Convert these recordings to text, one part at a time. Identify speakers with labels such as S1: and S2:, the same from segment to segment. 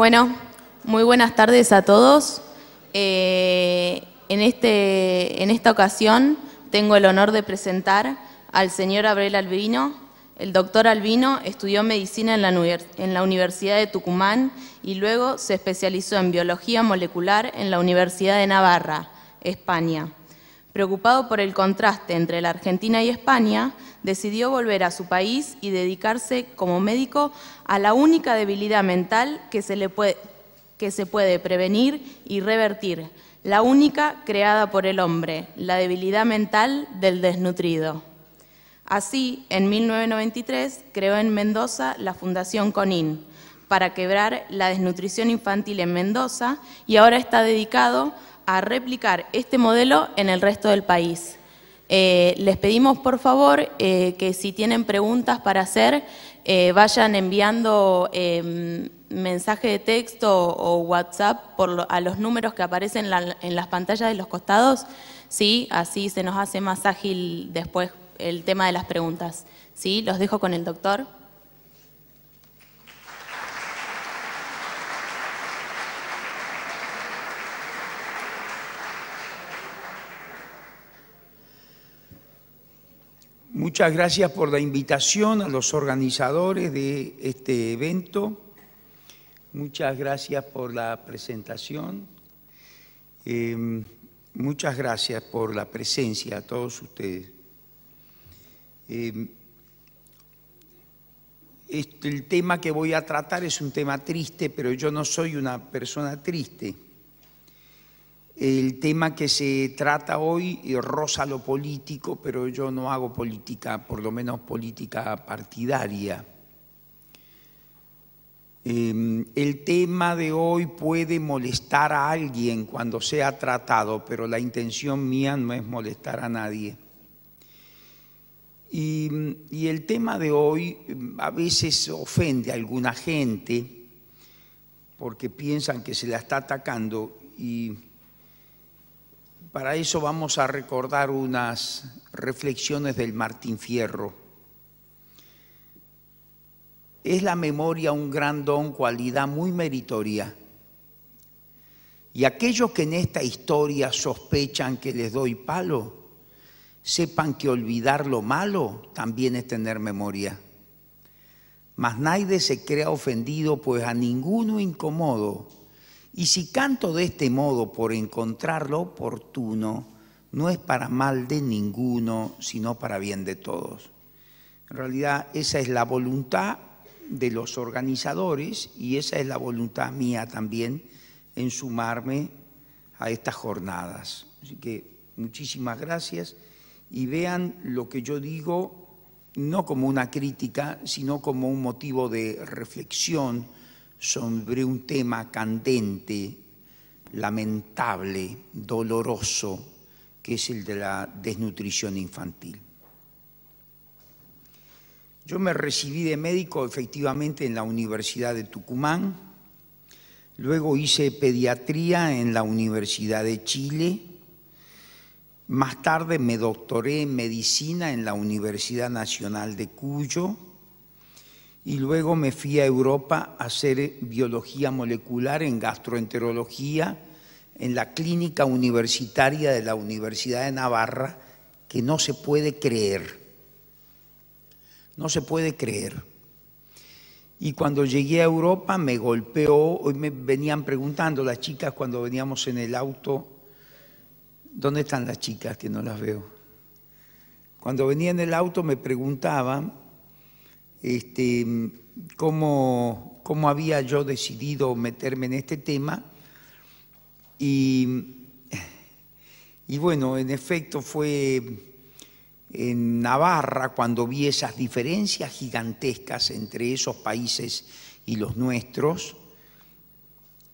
S1: Bueno, muy buenas tardes a todos. Eh, este, en, esta ocasión tengo el honor de presentar al señor Abrel Albino. El doctor Albino estudió medicina en la Universidad de Tucumán y luego se especializó en biología molecular en la Universidad de Navarra, España. Preocupado por el contraste entre la Argentina y España, decidió volver a su país y dedicarse como médico a la única debilidad mental que se, puede, que se puede prevenir y revertir, la única creada por el hombre, la debilidad mental del desnutrido. Así, en 1993 creó en Mendoza la Fundación Conin para quebrar la desnutrición infantil en Mendoza y ahora está dedicado a replicar este modelo en el resto del país. Eh, les pedimos por favor eh, que si tienen preguntas para hacer, eh, vayan enviando em, mensaje de texto o WhatsApp por a los números que aparecen en, las pantallas de los costados, ¿sí? así se nos hace más ágil después el tema de las preguntas. ¿sí? Los dejo con el doctor.
S2: Muchas gracias por la invitación a los organizadores de este evento. Muchas gracias por la presentación. Em, muchas gracias por la presencia a todos ustedes. Em, este, el tema que voy a tratar es un tema triste, pero yo no soy una persona triste. El tema que se trata hoy eh, roza lo político, pero yo no hago política, por lo menos política partidaria. Em, el tema de hoy puede molestar a alguien cuando sea tratado, pero la intención mía no es molestar a nadie. Y, y el tema de hoy em, a veces ofende a alguna gente porque piensan que se la está atacando y para eso vamos a recordar unas reflexiones del Martín Fierro. Es la memoria un gran don, cualidad muy meritoria. Y aquellos que en esta historia sospechan que les doy palo, sepan que olvidar lo malo también es tener memoria. Mas nadie se crea ofendido, pues a ninguno incomodo y si canto de este modo por encontrarlo oportuno, no es para mal de ninguno, sino para bien de todos. En realidad esa es la voluntad de los organizadores y esa es la voluntad mía también en sumarme a estas jornadas. Así que muchísimas gracias y vean lo que yo digo no como una crítica, sino como un motivo de reflexión sobre un tema candente, lamentable, doloroso, que es el de la desnutrición infantil. Yo me recibí de médico efectivamente en la Universidad de Tucumán, luego hice pediatría en la Universidad de Chile, más tarde me doctoré en medicina en la Universidad Nacional de Cuyo, y luego me fui a Europa a hacer eh, biología molecular en gastroenterología en la clínica universitaria de la Universidad de Navarra, que no se puede creer. No se puede creer. Y cuando llegué a Europa me golpeó, hoy me venían preguntando las chicas cuando veníamos en el auto, ¿dónde están las chicas que no las veo? Cuando venía en el auto me preguntaban este, cómo, había yo decidido meterme en este tema. Y, y bueno, en efecto fue en Navarra cuando vi esas diferencias gigantescas entre esos países y los nuestros.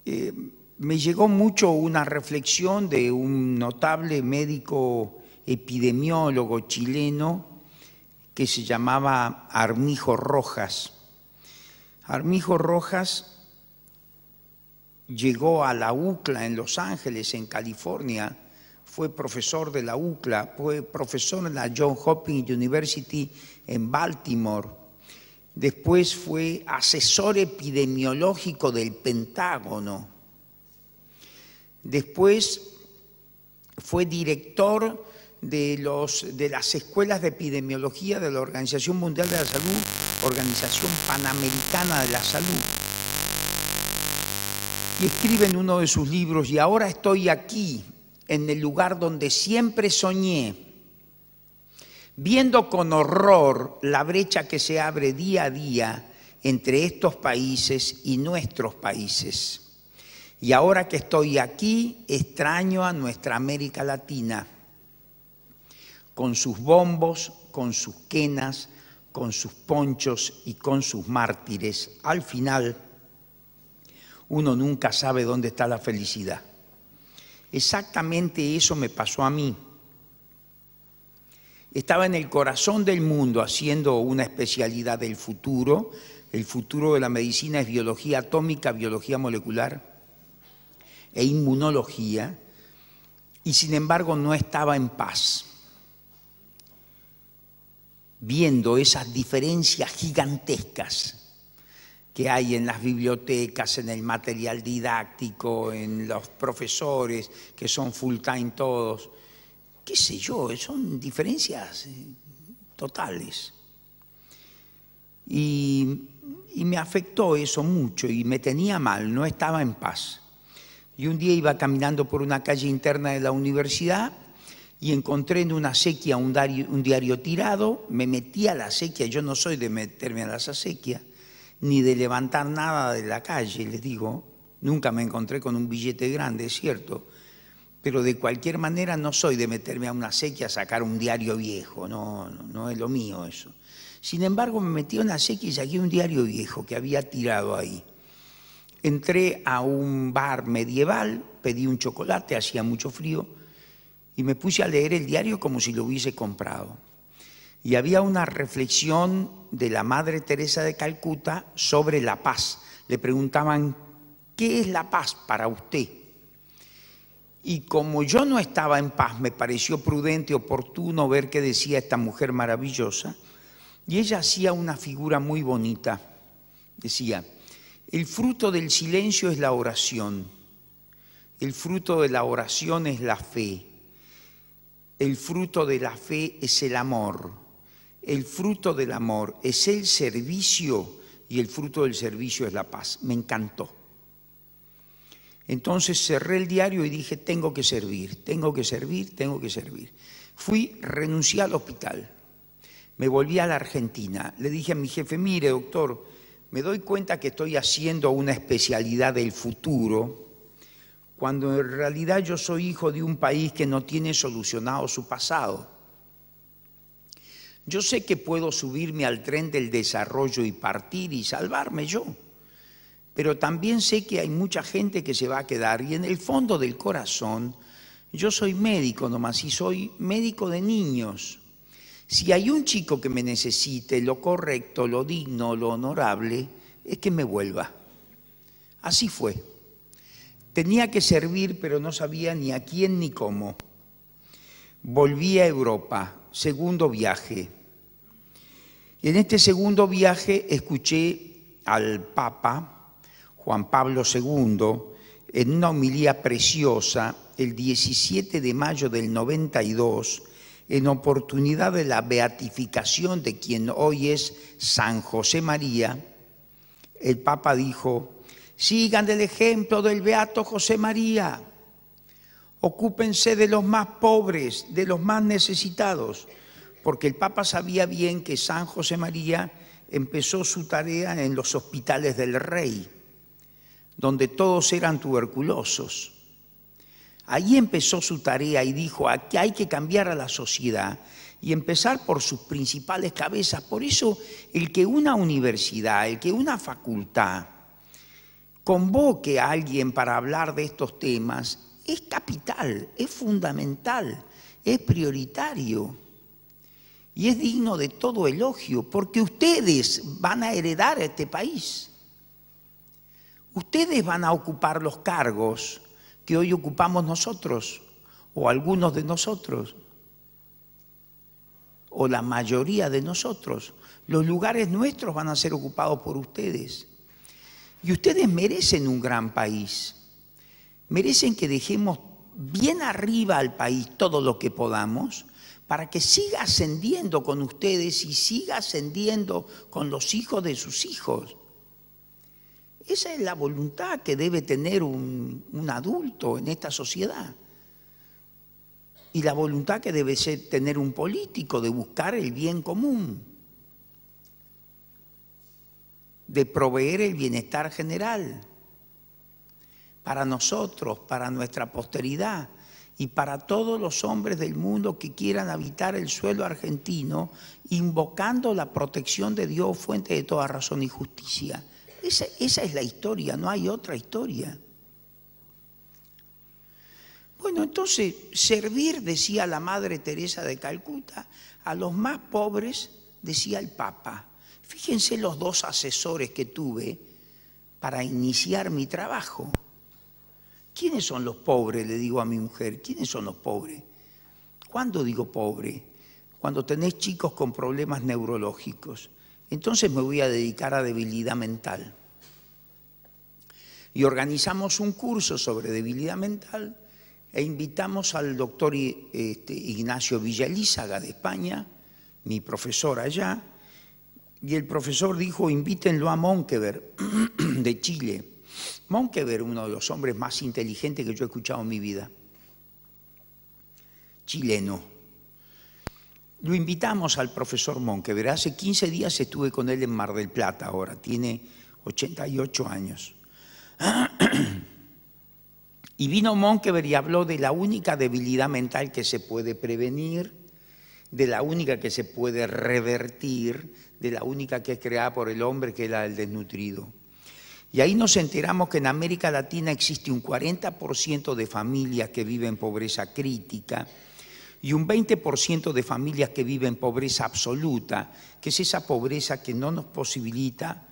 S2: Eh, me llegó mucho una reflexión de un notable médico epidemiólogo chileno que se llamaba Armijo Rojas. Armijo Rojas llegó a la UCLA en Los Ángeles, en California, fue profesor de la UCLA, fue profesor en la John Hopkins University en Baltimore, después fue asesor epidemiológico del Pentágono, después fue director de, los, de las escuelas de epidemiología de la Organización Mundial de la Salud, Organización Panamericana de la Salud. Y escribe en uno de sus libros, y ahora estoy aquí, en el lugar donde siempre soñé, viendo con horror la brecha que se abre día a día entre estos países y nuestros países. Y ahora que estoy aquí, extraño a nuestra América Latina con sus bombos, con sus quenas, con sus ponchos y con sus mártires. Al final, uno nunca sabe dónde está la felicidad. Exactamente eso me pasó a mí. Estaba en el corazón del mundo haciendo una especialidad del futuro. El futuro de la medicina es biología atómica, biología molecular e inmunología. Y sin embargo no estaba en paz viendo esas diferencias gigantescas que hay en las bibliotecas, en el material didáctico, en los profesores, que son full time todos, qué sé yo, son diferencias eh, totales. Y, y, me afectó eso mucho y me tenía mal, no estaba en paz. Y un día iba caminando por una calle interna de la universidad y encontré en una acequia un diario, tirado, me metí a la acequia, yo no soy de meterme a las acequias, ni de levantar nada de la calle, les digo, nunca me encontré con un billete grande, es cierto, pero de cualquier manera no soy de meterme a una acequia a sacar un diario viejo, no, no, no es lo mío eso. Sin embargo, me metí a una acequia y saqué un diario viejo que había tirado ahí. Entré a un bar medieval, pedí un chocolate, hacía mucho frío, y me puse a leer el diario como si lo hubiese comprado. Y había una reflexión de la Madre Teresa de Calcuta sobre la paz. Le preguntaban, ¿qué es la paz para usted? Y como yo no estaba en paz, me pareció prudente, oportuno ver qué decía esta mujer maravillosa. Y ella hacía una figura muy bonita. Decía, el fruto del silencio es la oración, el fruto de la oración es la fe, el fruto de la fe es el amor. El fruto del amor es el servicio y el fruto del servicio es la paz. Me encantó. Entonces cerré el diario y dije, tengo que servir, tengo que servir, tengo que servir. Fui, renuncié al hospital, me volví a la Argentina, le dije a mi jefe, mire doctor, me doy cuenta que estoy haciendo una especialidad del futuro cuando en realidad yo soy hijo de un país que no tiene solucionado su pasado. Yo sé que puedo subirme al tren del desarrollo y partir y salvarme yo, pero también sé que hay mucha gente que se va a quedar y en el fondo del corazón yo soy médico nomás y soy médico de niños. Si hay un chico que me necesite lo correcto, lo digno, lo honorable, es que me vuelva. Así fue. Tenía que servir, pero no sabía ni a quién ni cómo. Volví a Europa, segundo viaje. Y en este segundo viaje escuché al Papa Juan Pablo II en una homilía preciosa el 17 de mayo del 92 en oportunidad de la beatificación de quien hoy es San José María, el Papa dijo, Sigan el ejemplo del beato José María. Ocúpense de los más pobres, de los más necesitados, porque el Papa sabía bien que San José María empezó su tarea en los hospitales del rey, donde todos eran tuberculosos. Ahí empezó su tarea y dijo, que hay que cambiar a la sociedad y empezar por sus principales cabezas. Por eso el que una universidad, el que una facultad, convoque a alguien para hablar de estos temas es capital, es fundamental, es prioritario y es digno de todo elogio, porque ustedes van a heredar este país. Ustedes van a ocupar los cargos que hoy ocupamos nosotros, o algunos de nosotros, o la mayoría de nosotros. Los lugares nuestros van a ser ocupados por ustedes. Y ustedes merecen un gran país. Merecen que dejemos bien arriba al país todo lo que podamos para que siga ascendiendo con ustedes y siga ascendiendo con los hijos de sus hijos. Esa es la voluntad que debe tener un, adulto en esta sociedad y la voluntad que debe ser tener un político de buscar el bien común de proveer el bienestar general para nosotros, para nuestra posteridad y para todos los hombres del mundo que quieran habitar el suelo argentino, invocando la protección de Dios, fuente de toda razón y justicia. Esa, es la historia, no hay otra historia. Bueno, entonces, servir, decía la Madre Teresa de Calcuta, a los más pobres, decía el Papa. Fíjense los dos asesores que tuve para iniciar mi trabajo. ¿Quiénes son los pobres? Le digo a mi mujer, ¿quiénes son los pobres? ¿Cuándo digo pobre? Cuando tenés chicos con problemas neurológicos. Entonces me voy a dedicar a debilidad mental. Y organizamos un curso sobre debilidad mental e invitamos al doctor este, Ignacio Villalízaga de España, mi profesor allá, y el profesor dijo, invítenlo a Monkever, de Chile. Monkever, uno de los hombres más inteligentes que yo he escuchado en mi vida, chileno. Lo invitamos al profesor Monkever. Hace 15 días estuve con él en Mar del Plata, ahora tiene 88 años. Y vino Monkever y habló de la única debilidad mental que se puede prevenir, de la única que se puede revertir, de la única que es creada por el hombre, que es la del desnutrido. Y ahí nos enteramos que en América Latina existe un 40% de familias que viven pobreza crítica y un 20% de familias que viven pobreza absoluta, que es esa pobreza que no nos posibilita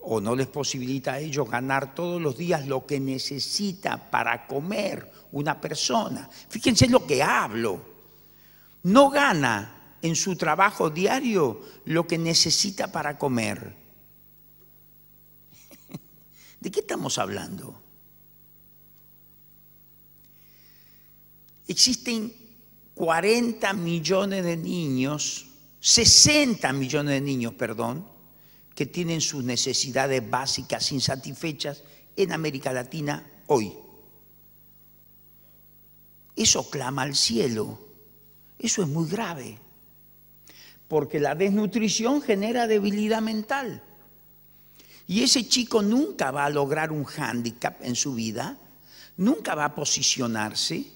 S2: o no les posibilita a ellos ganar todos los días lo que necesita para comer una persona. Fíjense lo que hablo. No gana en su trabajo diario lo que necesita para comer. ¿De qué estamos hablando? Existen 40 millones de niños, 60 millones de niños, perdón, que tienen sus necesidades básicas insatisfechas en América Latina hoy. Eso clama al cielo. Eso es muy grave porque la desnutrición genera debilidad mental. Y ese chico nunca va a lograr un hándicap en su vida, nunca va a posicionarse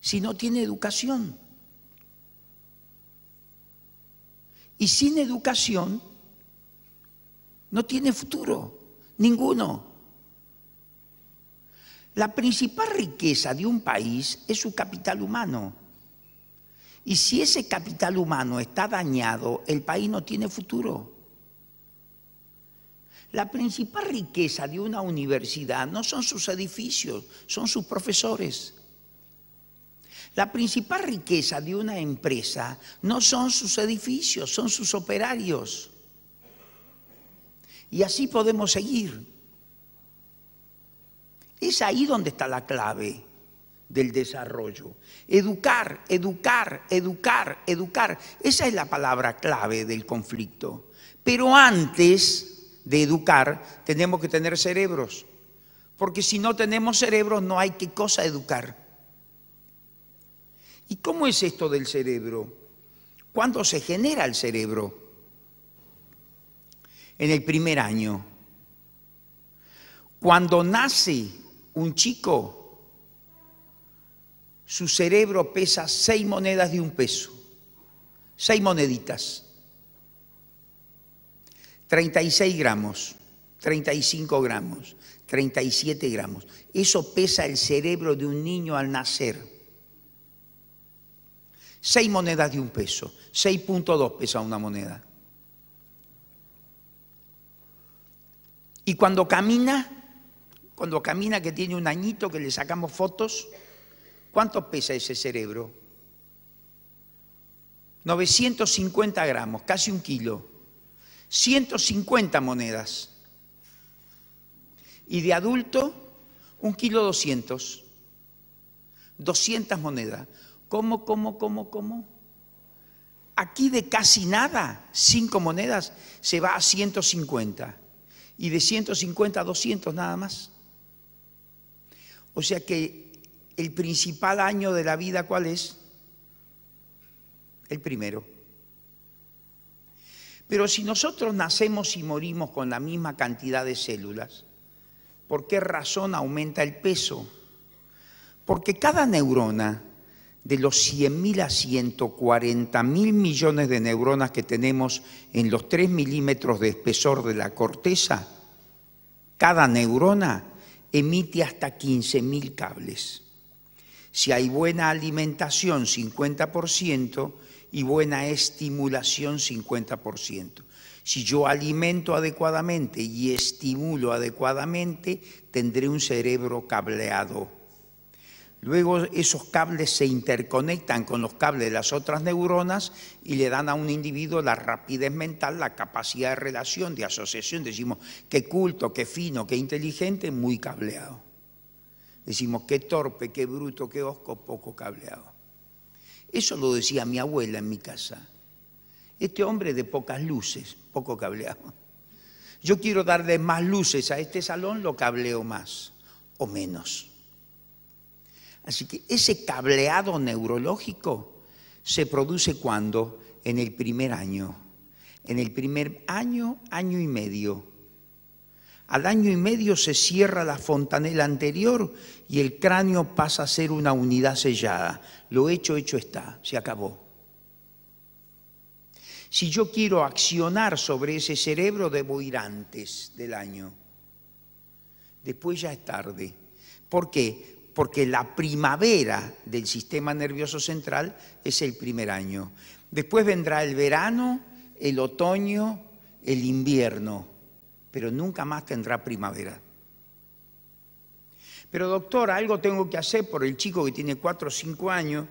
S2: si no tiene educación. Y sin educación no tiene futuro, ninguno. La principal riqueza de un país es su capital humano. Y si ese capital humano está dañado, el país no tiene futuro. La principal riqueza de una universidad no son sus edificios, son sus profesores. La principal riqueza de una empresa no son sus edificios, son sus operarios. Y así podemos seguir. Es ahí donde está la clave del desarrollo. Educar, educar, educar, educar. Esa es la palabra clave del conflicto. Pero antes de educar, tenemos que tener cerebros. Porque si no tenemos cerebros, no hay qué cosa educar. ¿Y cómo es esto del cerebro? ¿Cuándo se genera el cerebro? En el primer año. Cuando nace un chico, su cerebro pesa seis monedas de un peso, seis moneditas, 36 gramos, 35 gramos, 37 gramos. Eso pesa el cerebro de un niño al nacer. Seis monedas de un peso, 6.2 pesa una moneda. Y cuando camina, cuando camina que tiene un añito que le sacamos fotos, ¿Cuánto pesa ese cerebro? 950 gramos, casi un kilo. 150 monedas. Y de adulto, un kilo 200. 200 monedas. ¿Cómo, cómo, cómo, cómo? Aquí de casi nada, 5 monedas, se va a 150. Y de 150 a 200 nada más. O sea que el principal año de la vida, ¿cuál es? El primero. Pero si nosotros nacemos y morimos con la misma cantidad de células, ¿por qué razón aumenta el peso? Porque cada neurona, de los 100.000 a 140.000 millones de neuronas que tenemos en los 3 milímetros de espesor de la corteza, cada neurona emite hasta 15.000 cables si hay buena alimentación 50% y buena estimulación 50%. Si yo alimento adecuadamente y estimulo adecuadamente, tendré un cerebro cableado. Luego esos cables se interconectan con los cables de las otras neuronas y le dan a un individuo la rapidez mental, la capacidad de relación, de asociación. Decimos, qué culto, qué fino, qué inteligente, muy cableado. Decimos, qué torpe, qué bruto, qué osco, poco cableado. Eso lo decía mi abuela en mi casa. Este hombre de pocas luces, poco cableado. Yo quiero darle más luces a este salón, lo cableo más o menos. Así que ese cableado neurológico se produce cuando? En el primer año. En el primer año, año y medio al año y medio se cierra la fontanela anterior y el cráneo pasa a ser una unidad sellada. Lo hecho, hecho está, se acabó. Si yo quiero accionar sobre ese cerebro, debo ir antes del año. Después ya es tarde. ¿Por qué? Porque la primavera del sistema nervioso central es el primer año. Después vendrá el verano, el otoño, el invierno pero nunca más tendrá primavera. Pero doctor, algo tengo que hacer por el chico que tiene 4 o 5 años,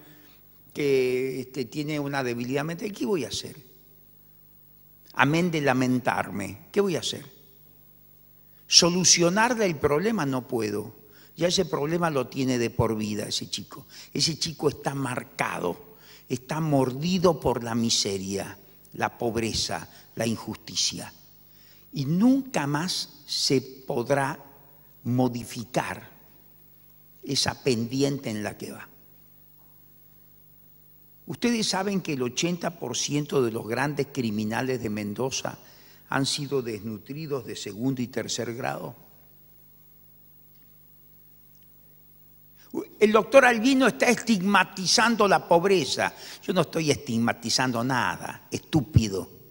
S2: que este, tiene una debilidad mental. ¿Qué voy a hacer? Amén de lamentarme. ¿Qué voy a hacer? Solucionarle el problema no puedo. Ya ese problema lo tiene de por vida ese chico. Ese chico está marcado, está mordido por la miseria, la pobreza, la injusticia y nunca más se podrá modificar esa pendiente en la que va. Ustedes saben que el 80% de los grandes criminales de Mendoza han sido desnutridos de segundo y tercer grado. El doctor Albino está estigmatizando la pobreza. Yo no estoy estigmatizando nada, estúpido.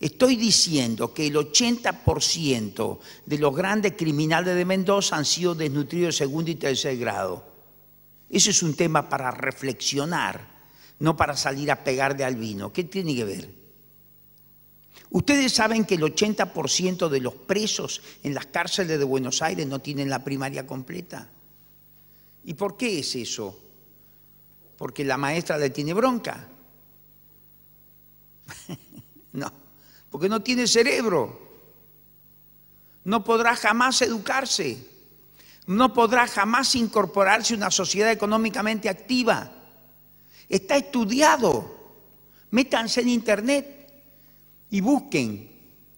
S2: Estoy diciendo que el 80% de los grandes criminales de Mendoza han sido desnutridos de segundo y tercer grado. Eso es un tema para reflexionar, no para salir a pegar de albino. ¿Qué tiene que ver? Ustedes saben que el 80% de los presos en las cárceles de Buenos Aires no tienen la primaria completa. ¿Y por qué es eso? Porque la maestra le tiene bronca. porque no tiene cerebro. No podrá jamás educarse. No podrá jamás incorporarse a una sociedad económicamente activa. Está estudiado. Métanse en internet y busquen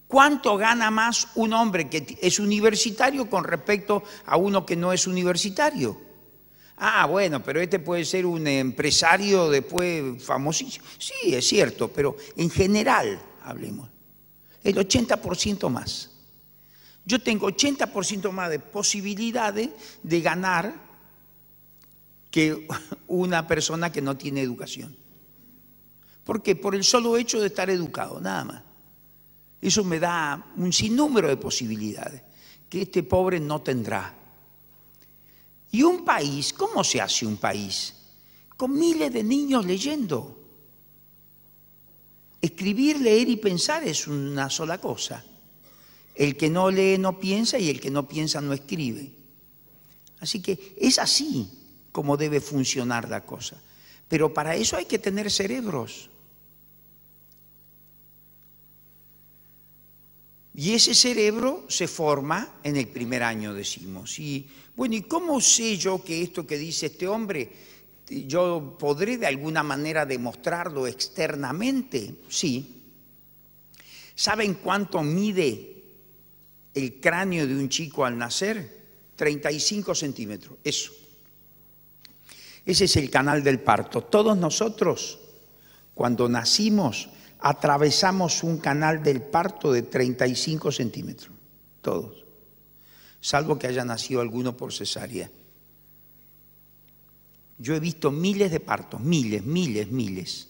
S2: cuánto gana más un hombre que es universitario con respecto a uno que no es universitario. Ah, bueno, pero este puede ser un empresario después famosísimo. Sí, es cierto, pero en general hablemos el 80% más. Yo tengo 80% más de posibilidades de ganar que una persona que no tiene educación. ¿Por qué? Por el solo hecho de estar educado, nada más. Eso me da un sinnúmero de posibilidades que este pobre no tendrá. ¿Y un país? ¿Cómo se hace un país? Con miles de niños leyendo. Escribir, leer y pensar es una sola cosa. El que no lee no piensa y el que no piensa no escribe. Así que es así como debe funcionar la cosa. Pero para eso hay que tener cerebros. Y ese cerebro se forma en el primer año, decimos. Y bueno, ¿y cómo sé yo que esto que dice este hombre yo podré de alguna manera demostrarlo externamente, sí. ¿Saben cuánto mide el cráneo de un chico al nacer? 35 centímetros, eso. Ese es el canal del parto. Todos nosotros, cuando nacimos, atravesamos un canal del parto de 35 centímetros, todos, salvo que haya nacido alguno por cesárea. Yo he visto miles de partos, miles, miles, miles,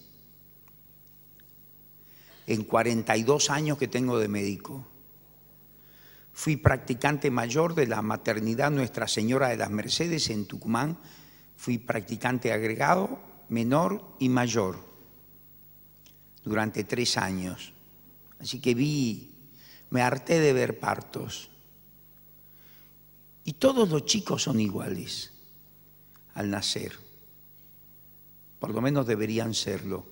S2: en 42 años que tengo de médico. Fui practicante mayor de la maternidad Nuestra Señora de las Mercedes en Tucumán. Fui practicante agregado, menor y mayor durante tres años. Así que vi, me harté de ver partos. Y todos los chicos son iguales al nacer. Por lo menos deberían serlo.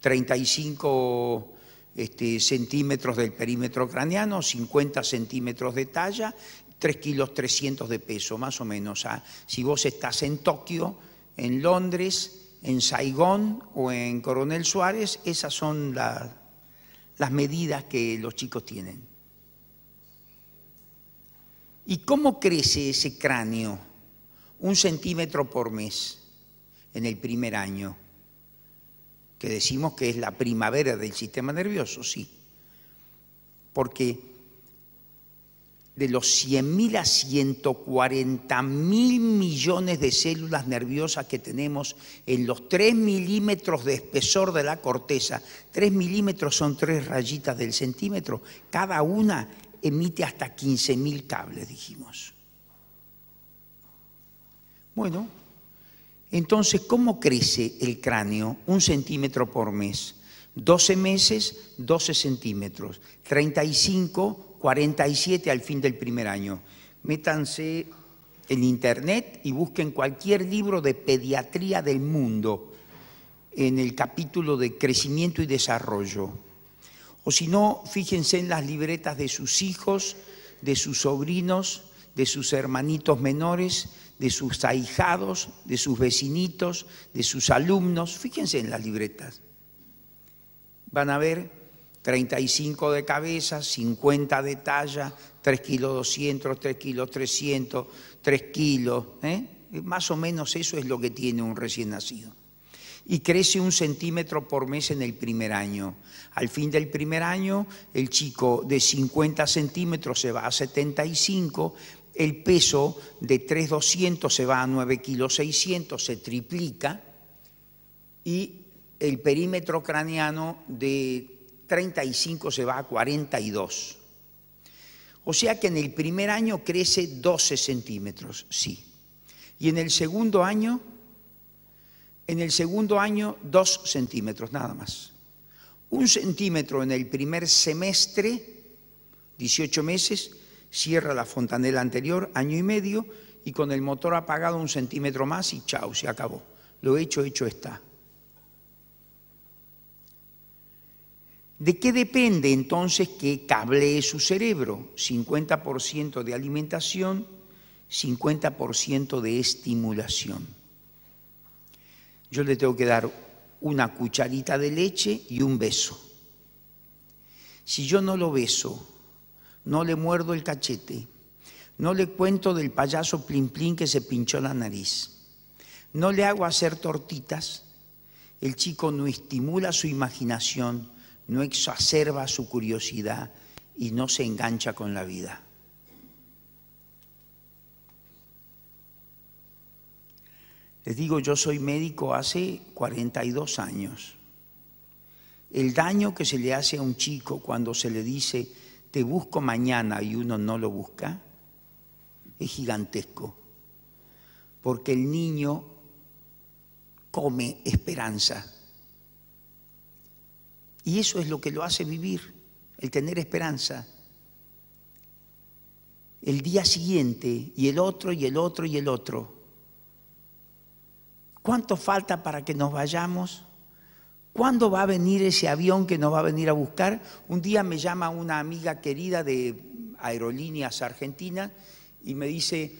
S2: 35 este, centímetros del perímetro craneano, 50 centímetros de talla, 3 kilos 300 de peso, más o menos. ¿ah? si vos estás en Tokio, en Londres, en Saigón o en Coronel Suárez, esas son las medidas que los chicos tienen. ¿Y cómo crece ese cráneo? un centímetro por mes en el primer año, que decimos que es la primavera del sistema nervioso, sí, porque de los 100.000 a 140.000 millones de células nerviosas que tenemos en los 3 milímetros de espesor de la corteza, 3 milímetros son 3 rayitas del centímetro, cada una emite hasta 15.000 cables, dijimos. Bueno, entonces, ¿cómo crece el cráneo? Un centímetro por mes. 12 meses, 12 centímetros. 35, 47 al fin del primer año. Métanse en internet y busquen cualquier libro de pediatría del mundo en el capítulo de crecimiento y desarrollo. O si no, fíjense en las libretas de sus hijos, de sus sobrinos, de sus hermanitos menores, de sus ahijados, de sus vecinitos, de sus alumnos. Fíjense en las libretas. Van a ver 35 de cabeza, 50 de talla, 3 kilos 200, 3 kilos 300, 3 kilos. ¿eh? Más o menos eso es lo que tiene un recién nacido. Y crece un centímetro por mes en el primer año. Al fin del primer año, el chico de 50 centímetros se va a 75, el peso de 3,200 se va a 9.600 kilos se triplica, y el perímetro craneano de 35 se va a 42. O sea que en el primer año crece 12 centímetros, sí. Y en el segundo año, en el segundo año 2 centímetros, nada más. Un centímetro en el primer semestre, 18 meses, cierra la fontanela anterior, año y medio, y con el motor apagado un centímetro más y chao, se acabó. Lo hecho, hecho está. ¿De qué depende entonces que cablee su cerebro? 50% de alimentación, 50% de estimulación. Yo le tengo que dar una cucharita de leche y un beso. Si yo no lo beso, no le muerdo el cachete, no le cuento del payaso Plim que se pinchó la nariz, no le hago hacer tortitas, el chico no estimula su imaginación, no exacerba su curiosidad y no se engancha con la vida. Les digo, yo soy médico hace 42 años. El daño que se le hace a un chico cuando se le dice, te busco mañana y uno no lo busca, es gigantesco. Porque el niño come esperanza. Y eso es lo que lo hace vivir, el tener esperanza. El día siguiente y el otro y el otro y el otro. ¿Cuánto falta para que nos vayamos? ¿Cuándo va a venir ese avión que nos va a venir a buscar? Un día me llama una amiga querida de Aerolíneas Argentinas y me dice,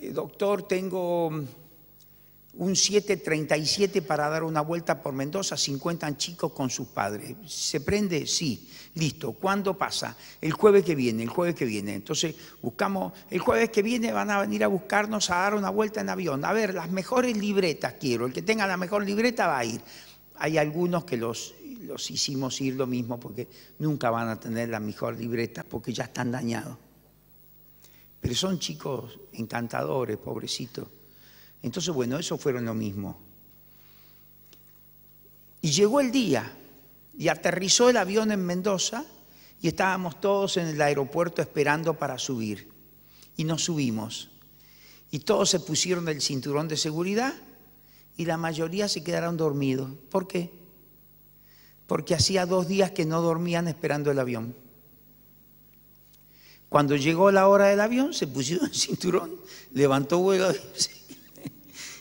S2: eh, doctor, tengo un 737 para dar una vuelta por Mendoza, 50 chicos con sus padres. ¿Se prende? Sí. Listo. ¿Cuándo pasa? El jueves que viene, el jueves que viene. Entonces buscamos, el jueves que viene van a venir a buscarnos a dar una vuelta en avión. A ver, las mejores libretas quiero. El que tenga la mejor libreta va a ir hay algunos que los, los hicimos ir lo mismo porque nunca van a tener la mejor libreta porque ya están dañados. Pero son chicos encantadores, pobrecitos. Entonces, bueno, eso fueron lo mismo. Y llegó el día y aterrizó el avión en Mendoza y estábamos todos en el aeropuerto esperando para subir. Y nos subimos. Y todos se pusieron el cinturón de seguridad y la mayoría se quedaron dormidos. ¿Por qué? Porque hacía dos días que no dormían esperando el avión. Cuando llegó la hora del avión, se pusieron el cinturón, levantó huevo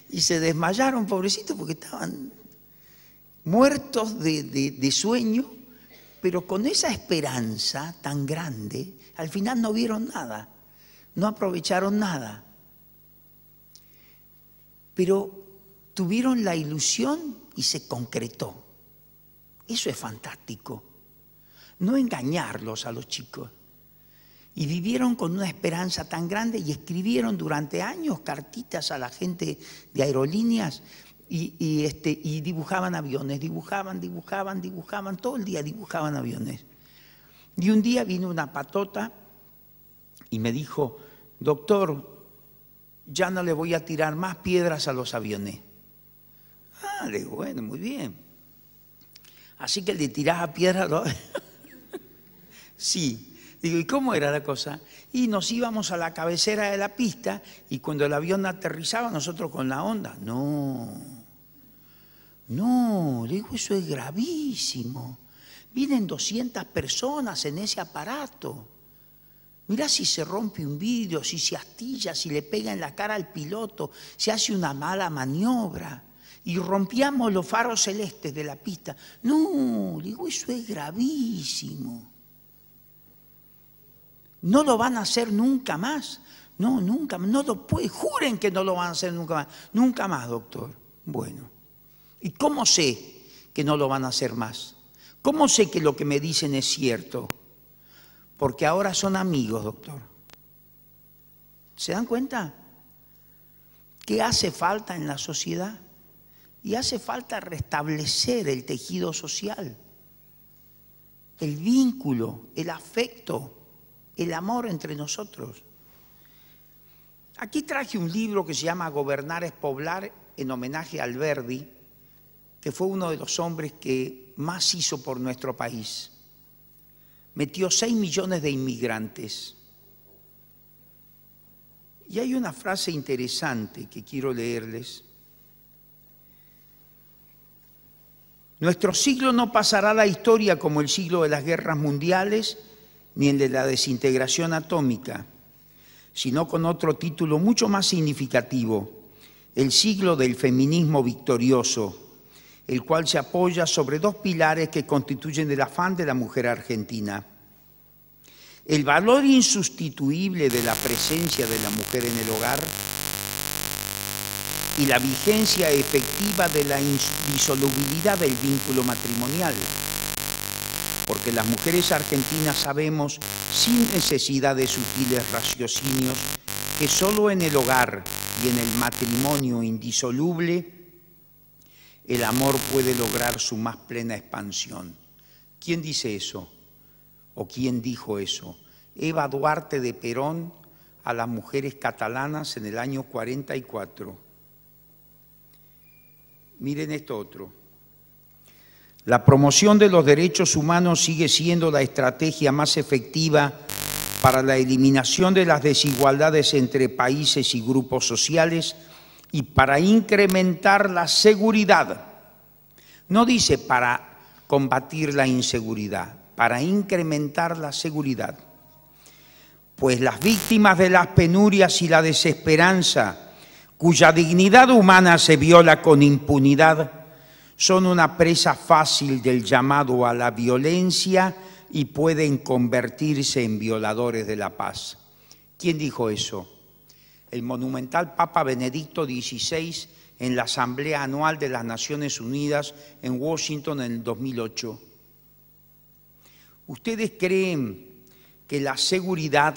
S2: y se desmayaron, pobrecitos, porque estaban muertos de, de sueño, pero con esa esperanza tan grande, al final no vieron nada, no aprovecharon nada. Pero tuvieron la ilusión y se concretó. Eso es fantástico. No engañarlos a los chicos. Y vivieron con una esperanza tan grande y escribieron durante años cartitas a la gente de aerolíneas y, este, y dibujaban aviones, dibujaban, dibujaban, dibujaban, todo el día dibujaban aviones. Y un día vino una patota y me dijo, doctor, ya no le voy a tirar más piedras a los aviones. Ah, le digo, bueno, muy bien. Así que le tirás a piedra. sí. Digo, ¿y cómo era la cosa? Y nos íbamos a la cabecera de la pista y cuando el avión aterrizaba, nosotros con la onda. No, no, le digo, eso es gravísimo. Vienen 200 personas en ese aparato. mira si se rompe un vidrio, si se astilla, si le pega en la cara al piloto, si hace una mala maniobra y rompíamos los faros celestes de la pista. No, digo, eso es gravísimo. No lo van a hacer nunca más. No, nunca, no lo juren que no lo van a hacer nunca más. Nunca más, doctor. Bueno, ¿y cómo sé que no lo van a hacer más? ¿Cómo sé que lo que me dicen es cierto? Porque ahora son amigos, doctor. ¿Se dan cuenta? ¿Qué hace falta en la sociedad? Y hace falta restablecer el tejido social, el vínculo, el afecto, el amor entre nosotros. Aquí traje un libro que se llama Gobernar es Poblar en homenaje a Alberdi, que fue uno de los hombres que más hizo por nuestro país. Metió 6 millones de inmigrantes. Y hay una frase interesante que quiero leerles Nuestro siglo no pasará a la historia como el siglo de las guerras mundiales ni el de la desintegración atómica, sino con otro título mucho más significativo, el siglo del feminismo victorioso, el cual se apoya sobre dos pilares que constituyen el afán de la mujer argentina. El valor insustituible de la presencia de la mujer en el hogar, y la vigencia efectiva de la indisolubilidad del vínculo matrimonial. Porque las mujeres argentinas sabemos, sin necesidad de sutiles raciocinios, que solo en el hogar y en el matrimonio indisoluble el amor puede lograr su más plena expansión. ¿Quién dice eso? ¿O quién dijo eso? Eva Duarte de Perón a las mujeres catalanas en el año 44. Miren esto otro. La promoción de los derechos humanos sigue siendo la estrategia más efectiva para la eliminación de las desigualdades entre países y grupos sociales y para incrementar la seguridad. No dice para combatir la inseguridad, para incrementar la seguridad. Pues las víctimas de las penurias y la desesperanza cuya dignidad humana se viola con impunidad, son una presa fácil del llamado a la violencia y pueden convertirse en violadores de la paz. ¿Quién dijo eso? El monumental Papa Benedicto XVI en la Asamblea Anual de las Naciones Unidas en Washington en el 2008. ¿Ustedes creen que la seguridad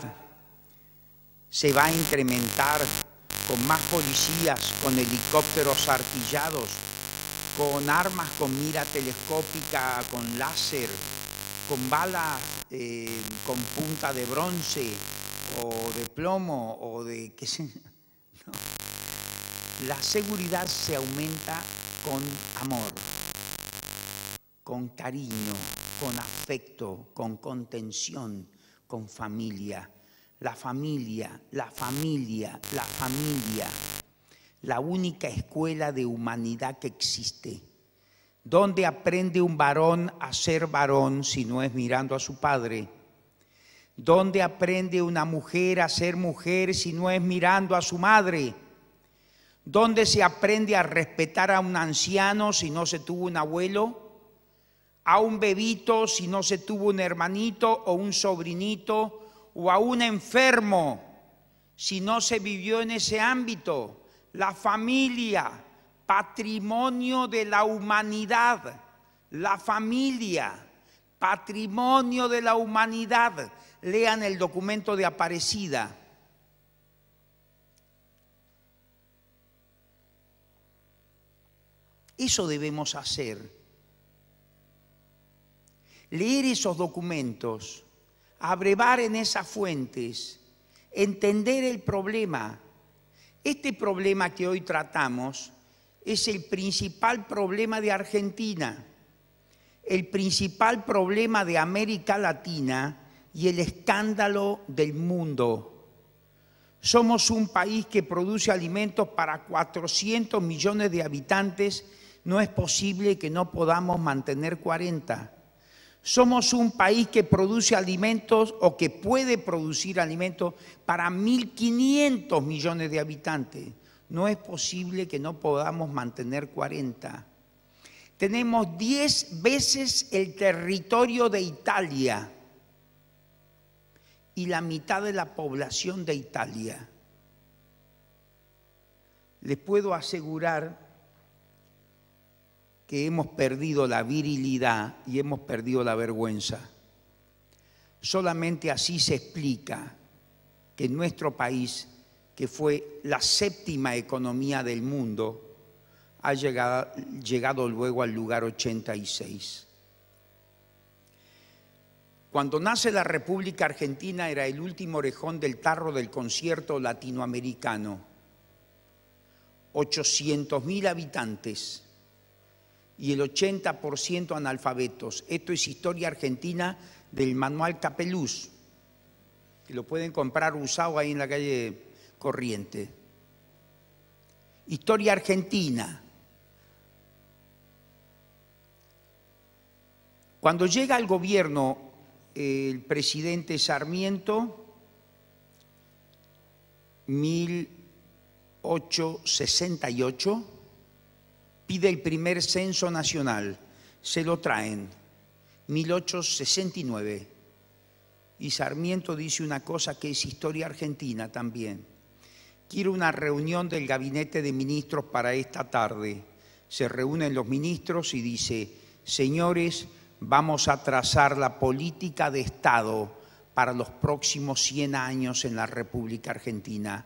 S2: se va a incrementar con más policías, con helicópteros artillados, con armas con mira telescópica, con láser, con bala eh, con punta de bronce o de plomo o de qué sé. No. La seguridad se aumenta con amor, con cariño, con afecto, con contención, con familia la familia, la familia, la familia. La única escuela de humanidad que existe. ¿Dónde aprende un varón a ser varón si no es mirando a su padre? ¿Dónde aprende una mujer a ser mujer si no es mirando a su madre? ¿Dónde se aprende a respetar a un anciano si no se tuvo un abuelo? ¿A un bebito si no se tuvo un hermanito o un sobrinito o a un enfermo, si no se vivió en ese ámbito, la familia, patrimonio de la humanidad, la familia, patrimonio de la humanidad. Lean el documento de Aparecida. Eso debemos hacer. Leer esos documentos abrevar en esas fuentes, entender el problema. Este problema que hoy tratamos es el principal problema de Argentina, el principal problema de América Latina y el escándalo del mundo. Somos un país que produce alimentos para 400 millones de habitantes. No es posible que no podamos mantener 40. Somos un país que produce alimentos o que puede producir alimentos para 1.500 millones de habitantes. No es posible que no podamos mantener 40. Tenemos 10 veces el territorio de Italia y la mitad de la población de Italia. Les puedo asegurar que hemos perdido la virilidad y hemos perdido la vergüenza. Solamente así se explica que nuestro país, que fue la séptima economía del mundo, ha llegado, llegado luego al lugar 86. Cuando nace la República Argentina era el último orejón del tarro del concierto latinoamericano. mil habitantes, y el 80% analfabetos. Esto es historia argentina del manual Capeluz, que lo pueden comprar usado ahí en la calle Corriente. Historia argentina. Cuando llega al gobierno eh, el presidente Sarmiento, 1868, pide el primer censo nacional, se lo traen, 1869. Y Sarmiento dice una cosa que es historia argentina también. Quiero una reunión del gabinete de ministros para esta tarde. Se reúnen los ministros y dice, señores, vamos a trazar la política de Estado para los próximos 100 años en la República Argentina.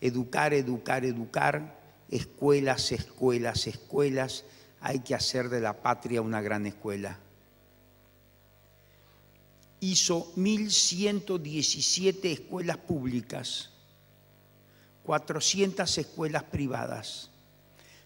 S2: Educar, educar, educar escuelas, escuelas, escuelas, hay que hacer de la patria una gran escuela. Hizo 1.117 escuelas públicas, 400 escuelas privadas,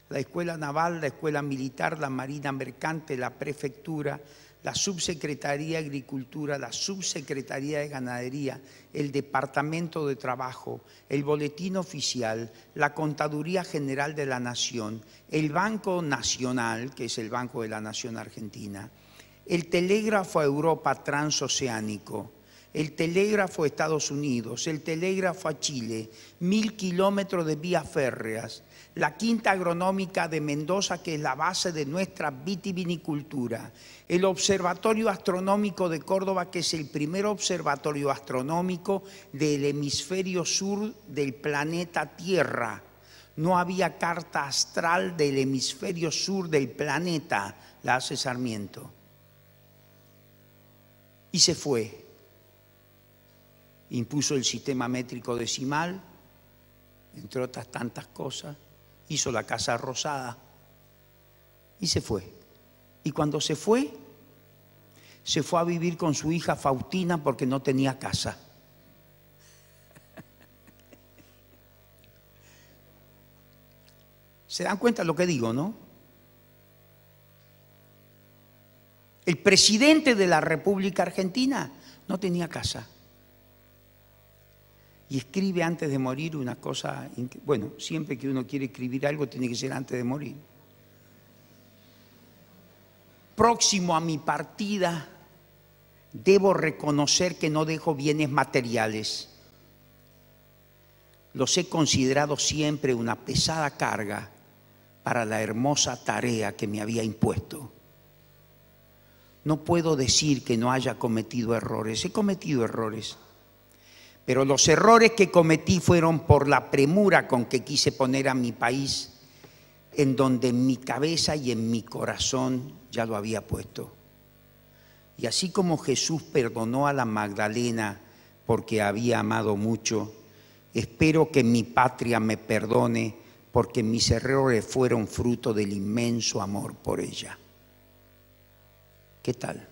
S2: la escuela naval, la escuela militar, la marina mercante, la prefectura, la Subsecretaría de Agricultura, la Subsecretaría de Ganadería, el Departamento de Trabajo, el Boletín Oficial, la Contaduría General de la Nación, el Banco Nacional, que es el Banco de la Nación Argentina, el Telégrafo a Europa Transoceánico, el Telégrafo a Estados Unidos, el Telégrafo a Chile, mil kilómetros de vías férreas, la Quinta Agronómica de Mendoza, que es la base de nuestra vitivinicultura, el Observatorio Astronómico de Córdoba, que es el primer observatorio astronómico del hemisferio sur del planeta Tierra. No había carta astral del hemisferio sur del planeta, la hace Sarmiento. Y se fue. Impuso el sistema métrico decimal, entre otras tantas cosas hizo la casa rosada y se fue. Y cuando se fue, se fue a vivir con su hija Faustina porque no tenía casa. ¿Se dan cuenta lo que digo, no? El presidente de la República Argentina no tenía casa y escribe antes de morir una cosa, bueno, siempre que uno quiere escribir algo tiene que ser antes de morir. Próximo a mi partida, debo reconocer que no dejo bienes materiales. Los he considerado siempre una pesada carga para la hermosa tarea que me había impuesto. No puedo decir que no haya cometido errores, he cometido errores pero los errores que cometí fueron por la premura con que quise poner a mi país en donde en mi cabeza y en mi corazón ya lo había puesto. Y así como Jesús perdonó a la Magdalena porque había amado mucho, espero que mi patria me perdone porque mis errores fueron fruto del inmenso amor por ella. ¿Qué tal?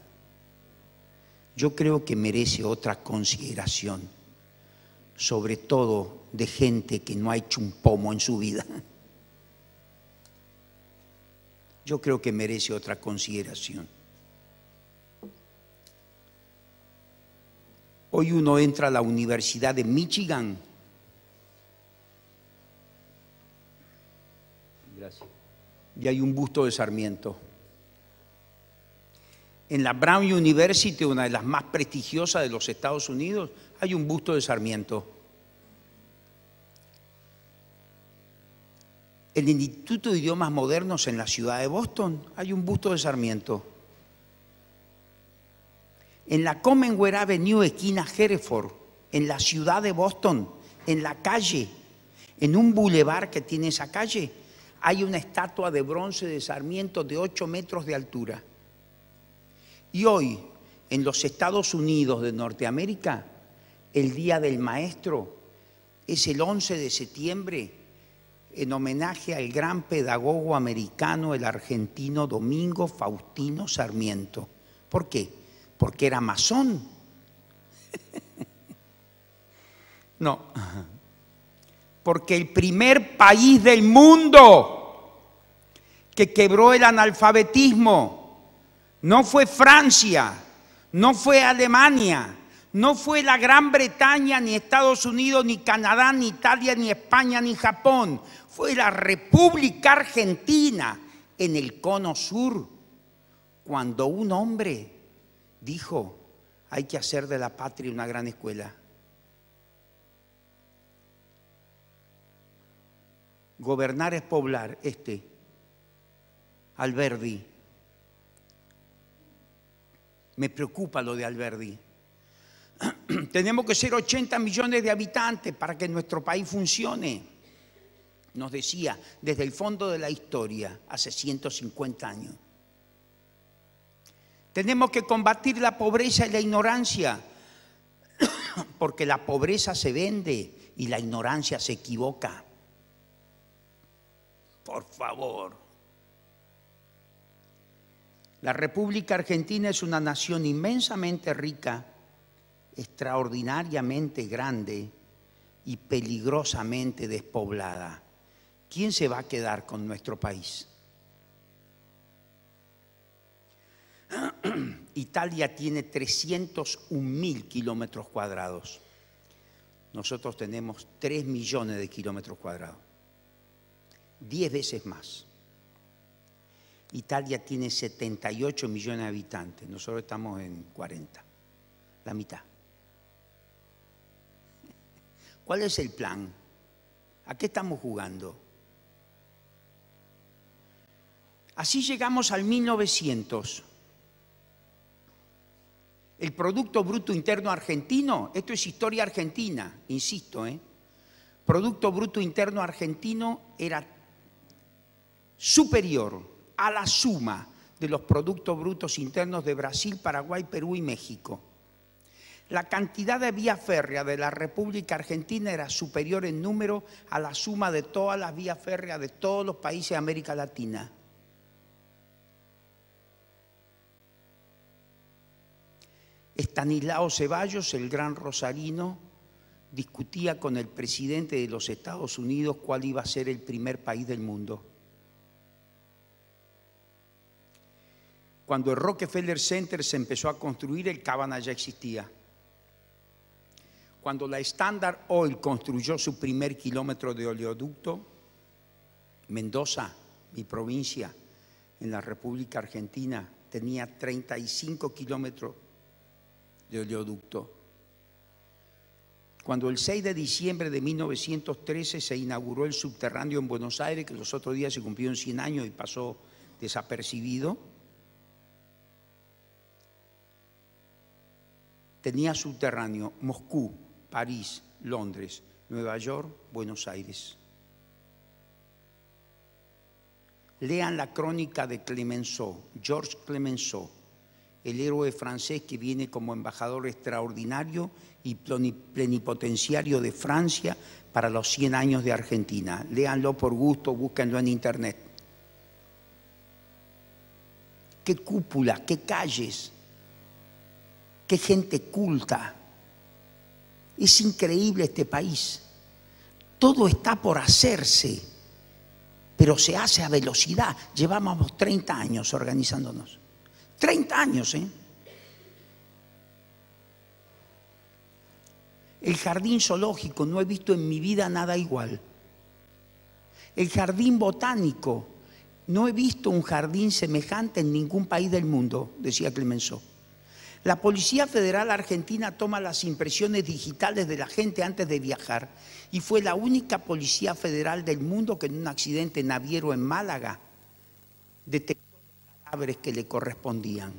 S2: Yo creo que merece otra consideración sobre todo de gente que no ha hecho un pomo en su vida. Yo creo que merece otra consideración. Hoy uno entra a la Universidad de Michigan. Y hay un busto de Sarmiento. En la Brown University, una de las más prestigiosas de los Estados Unidos, hay un busto de Sarmiento. El Instituto de Idiomas Modernos en la ciudad de Boston hay un busto de Sarmiento. En la Commonwealth Avenue, esquina Hereford, en la ciudad de Boston, en la calle, en un bulevar que tiene esa calle, hay una estatua de bronce de Sarmiento de 8 metros de altura. Y hoy, en los Estados Unidos de Norteamérica, el Día del Maestro es el 11 de septiembre en homenaje al gran pedagogo americano, el argentino Domingo Faustino Sarmiento. ¿Por qué? Porque era masón. no, porque el primer país del mundo que quebró el analfabetismo no fue Francia, no fue Alemania, no fue la Gran Bretaña, ni Estados Unidos, ni Canadá, ni Italia, ni España, ni Japón. Fue la República Argentina en el cono sur, cuando un hombre dijo, hay que hacer de la patria una gran escuela. Gobernar es poblar, este, Alberdi. Me preocupa lo de Alberdi. Tenemos que ser 80 millones de habitantes para que nuestro país funcione. Nos decía desde el fondo de la historia hace 150 años. Tenemos que combatir la pobreza y la ignorancia, porque la pobreza se vende y la ignorancia se equivoca. Por favor. La República Argentina es una nación inmensamente rica extraordinariamente grande y peligrosamente despoblada. ¿Quién se va a quedar con nuestro país? Italia tiene 301 mil kilómetros cuadrados. Nosotros tenemos 3 millones de kilómetros cuadrados. 10 veces más. Italia tiene 78 millones de habitantes. Nosotros estamos en 40, la mitad. ¿Cuál es el plan? ¿A qué estamos jugando? Así llegamos al 1900. El Producto Bruto Interno Argentino, esto es historia argentina, insisto, ¿eh? Producto Bruto Interno Argentino era superior a la suma de los productos brutos internos de Brasil, Paraguay, Perú y México. La cantidad de vías férreas de la República Argentina era superior en número a la suma de todas las vías férreas de todos los países de América Latina. Estanislao Ceballos, el gran rosarino, discutía con el presidente de los Estados Unidos cuál iba a ser el primer país del mundo. Cuando el Rockefeller Center se empezó a construir, el Cabana ya existía cuando la Standard Oil construyó su primer kilómetro de oleoducto, Mendoza, mi provincia, en la República Argentina, tenía 35 kilómetros de oleoducto. Cuando el 6 de diciembre de 1913 se inauguró el subterráneo en Buenos Aires, que los otros días se cumplió en 100 años y pasó desapercibido, tenía subterráneo Moscú, París, Londres, Nueva York, Buenos Aires. Lean la crónica de Clemenceau, George Clemenceau, el héroe francés que viene como embajador extraordinario y plenipotenciario de Francia para los 100 años de Argentina. Léanlo por gusto, búsquenlo en internet. Qué cúpula, qué calles, qué gente culta. Es increíble este país. Todo está por hacerse, pero se hace a velocidad. Llevábamos 30 años organizándonos. 30 años, ¿eh? El jardín zoológico, no he visto en mi vida nada igual. El jardín botánico, no he visto un jardín semejante en ningún país del mundo, decía Clemenceau. La Policía Federal Argentina toma las impresiones digitales de la gente antes de viajar y fue la única policía federal del mundo que en un accidente naviero en Málaga detectó los cadáveres que le correspondían.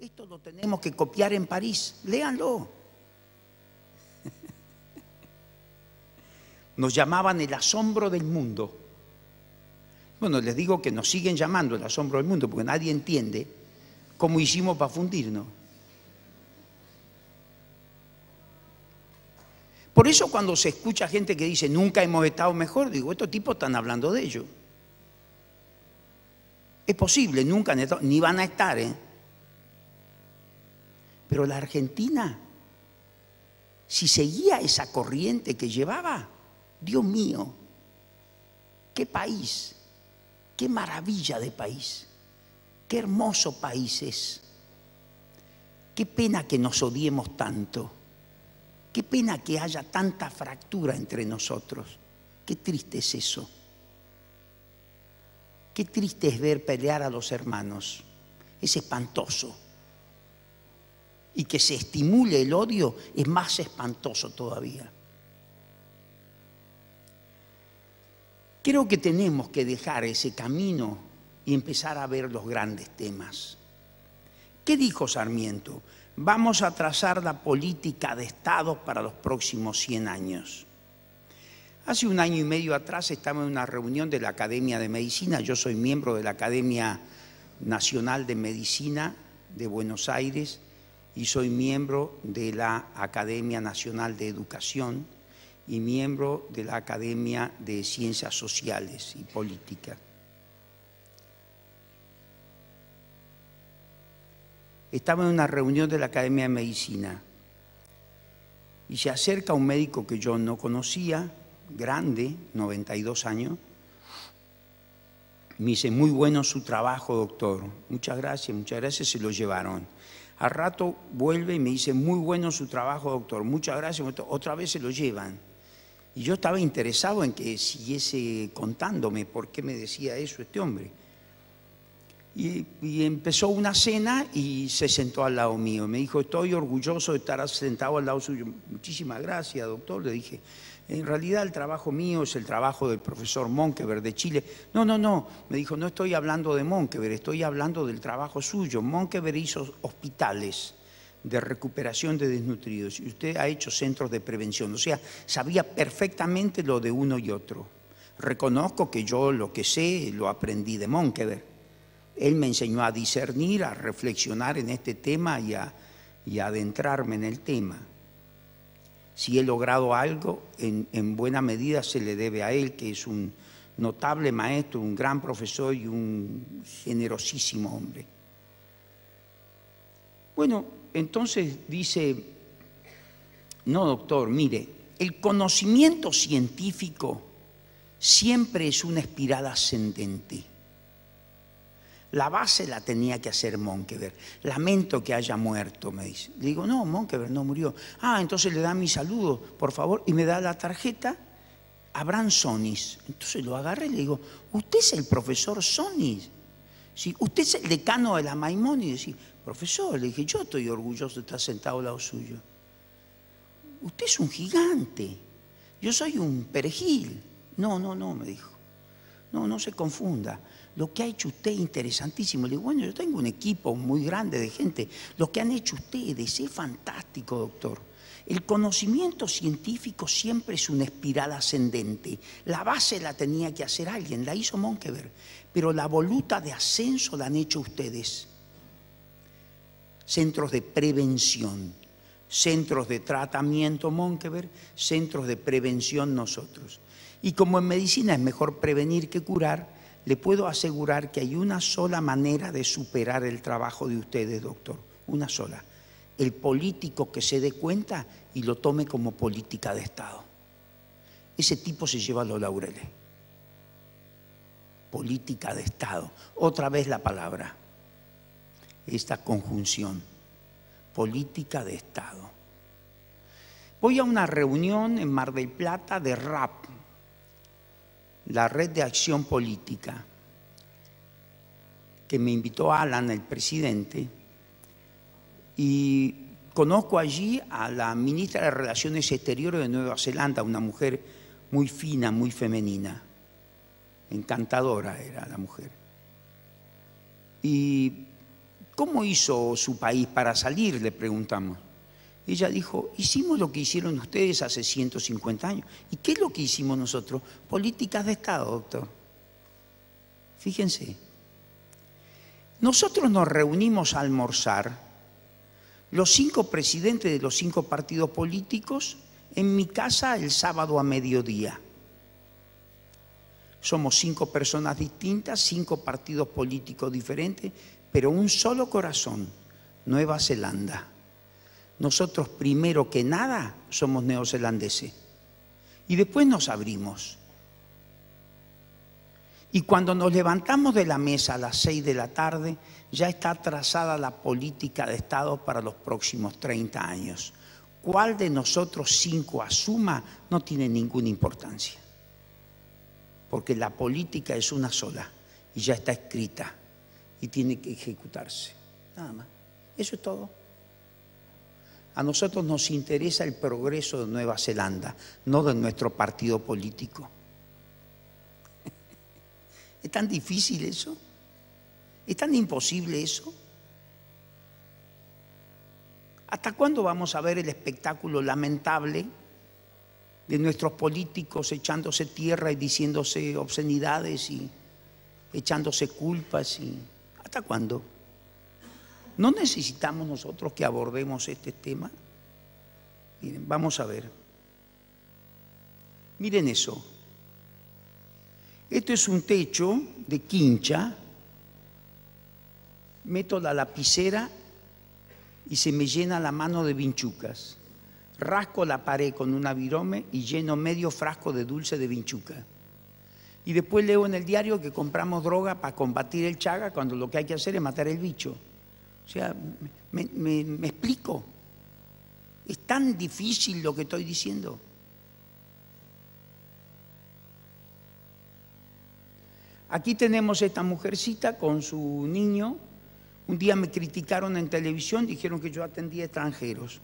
S2: Esto lo tenemos que copiar en París, léanlo. Nos llamaban el asombro del mundo. Bueno, les digo que nos siguen llamando el asombro del mundo porque nadie entiende como hicimos para fundirnos. Por eso cuando se escucha gente que dice, nunca hemos estado mejor, digo, estos tipos están hablando de ello. Es posible, nunca han estado, ni van a estar. ¿eh? Pero la Argentina, si seguía esa corriente que llevaba, Dios mío, qué país, qué maravilla de país. Qué hermoso país es. Qué pena que nos odiemos tanto. Qué pena que haya tanta fractura entre nosotros. Qué triste es eso. Qué triste es ver pelear a los hermanos. Es espantoso. Y que se estimule el odio es más espantoso todavía. Creo que tenemos que dejar ese camino y empezar a ver los grandes temas. ¿Qué dijo Sarmiento? Vamos a trazar la política de Estado para los próximos 100 años. Hace un año y medio atrás estaba en una reunión de la Academia de Medicina, yo soy miembro de la Academia Nacional de Medicina de Buenos Aires y soy miembro de la Academia Nacional de Educación y miembro de la Academia de Ciencias Sociales y Políticas. Estaba en una reunión de la Academia de Medicina y se acerca un médico que yo no conocía, grande, 92 años. Me dice, muy bueno su trabajo, doctor. Muchas gracias, muchas gracias, se lo llevaron. Al rato vuelve y me dice, muy bueno su trabajo, doctor. Muchas gracias, otra vez se lo llevan. Y yo estaba interesado en que siguiese contándome por qué me decía eso este hombre y, empezó una cena y se sentó al lado mío. Me dijo, estoy orgulloso de estar sentado al lado suyo. Muchísimas gracias, doctor, le dije. En realidad el trabajo mío es el trabajo del profesor Monkever de Chile. No, no, no, me dijo, no estoy hablando de Monkever, estoy hablando del trabajo suyo. Monkever hizo hospitales de recuperación de desnutridos y usted ha hecho centros de prevención, o sea, sabía perfectamente lo de uno y otro. Reconozco que yo lo que sé lo aprendí de Monkever él me enseñó a discernir, a reflexionar en este tema y a, y adentrarme en el tema. Si he logrado algo, en, en, buena medida se le debe a él, que es un notable maestro, un gran profesor y un generosísimo hombre. Bueno, entonces dice, no doctor, mire, el conocimiento científico siempre es una espiral ascendente la base la tenía que hacer Monkever. Lamento que haya muerto, me dice. Le digo, no, Monkever no murió. Ah, entonces le da mi saludo, por favor, y me da la tarjeta Abraham Sonis. Entonces lo agarré y le digo, usted es el profesor Sonis. ¿Sí? Usted es el decano de la Y dice, profesor, le dije, yo estoy orgulloso de estar sentado al lado suyo. Usted es un gigante. Yo soy un perejil. No, no, no, me dijo. No, no se confunda lo que ha hecho usted es interesantísimo. Le digo, bueno, yo tengo un equipo muy grande de gente. Lo que han hecho ustedes es fantástico, doctor. El conocimiento científico siempre es una espiral ascendente. La base la tenía que hacer alguien, la hizo Monkeberg, pero la voluta de ascenso la han hecho ustedes. Centros de prevención, centros de tratamiento Monkeberg, centros de prevención nosotros. Y como en medicina es mejor prevenir que curar, le puedo asegurar que hay una sola manera de superar el trabajo de ustedes, doctor, una sola. El político que se dé cuenta y lo tome como política de Estado. Ese tipo se lleva los laureles. Política de Estado. Otra vez la palabra. Esta conjunción. Política de Estado. Voy a una reunión en Mar del Plata de RAP, la red de acción política que me invitó Alan, el presidente, y conozco allí a la ministra de Relaciones Exteriores de Nueva Zelanda, una mujer muy fina, muy femenina, encantadora era la mujer. ¿Y cómo hizo su país para salir? Le preguntamos ella dijo, hicimos lo que hicieron ustedes hace 150 años. ¿Y qué es lo que hicimos nosotros? Políticas de Estado, doctor. Fíjense. Nosotros nos reunimos a almorzar, los cinco presidentes de los cinco partidos políticos, en mi casa el sábado a mediodía. Somos cinco personas distintas, cinco partidos políticos diferentes, pero un solo corazón, Nueva Zelanda. Nosotros primero que nada somos neozelandeses y después nos abrimos. Y cuando nos levantamos de la mesa a las 6 de la tarde, ya está trazada la política de Estado para los próximos 30 años. ¿Cuál de nosotros cinco asuma no tiene ninguna importancia? Porque la política es una sola y ya está escrita y tiene que ejecutarse. Nada más. Eso es todo. A nosotros nos interesa el progreso de Nueva Zelanda, no de nuestro partido político. ¿Es tan difícil eso? ¿Es tan imposible eso? ¿Hasta cuándo vamos a ver el espectáculo lamentable de nuestros políticos echándose tierra y diciéndose obscenidades y echándose culpas? Y... ¿Hasta cuándo? ¿No necesitamos nosotros que abordemos este tema? Miren, vamos a ver. Miren eso. Esto es un techo de quincha. Meto la lapicera y se me llena la mano de vinchucas. Rasco la pared con un avirome y lleno medio frasco de dulce de vinchuca. Y después leo en el diario que compramos droga para combatir el chaga cuando lo que hay que hacer es matar el bicho. O sea, me, explico. Es tan difícil lo que estoy diciendo. Aquí tenemos esta mujercita con su niño. Un día me criticaron en televisión, dijeron que yo atendía extranjeros.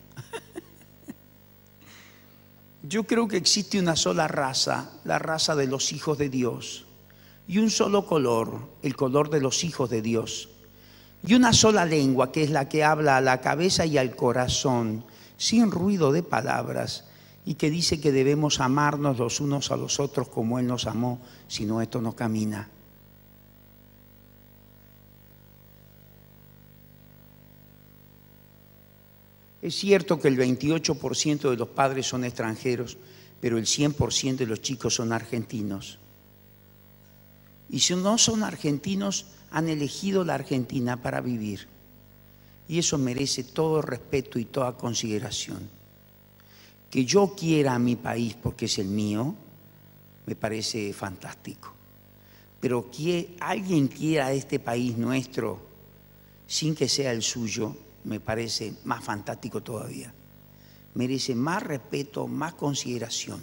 S2: yo creo que existe una sola raza, la raza de los hijos de Dios, y un solo color, el color de los hijos de Dios y una sola lengua, que es la que habla a la cabeza y al corazón, sin ruido de palabras, y que dice que debemos amarnos los unos a los otros como Él nos amó, si no esto no camina. Es cierto que el 28% de los padres son extranjeros, pero el 100% de los chicos son argentinos. Y si no son argentinos, han elegido la Argentina para vivir. Y eso merece todo respeto y toda consideración. Que yo quiera a mi país porque es el mío, me parece fantástico. Pero que alguien quiera a este país nuestro sin que sea el suyo, me parece más fantástico todavía. Merece más respeto, más consideración.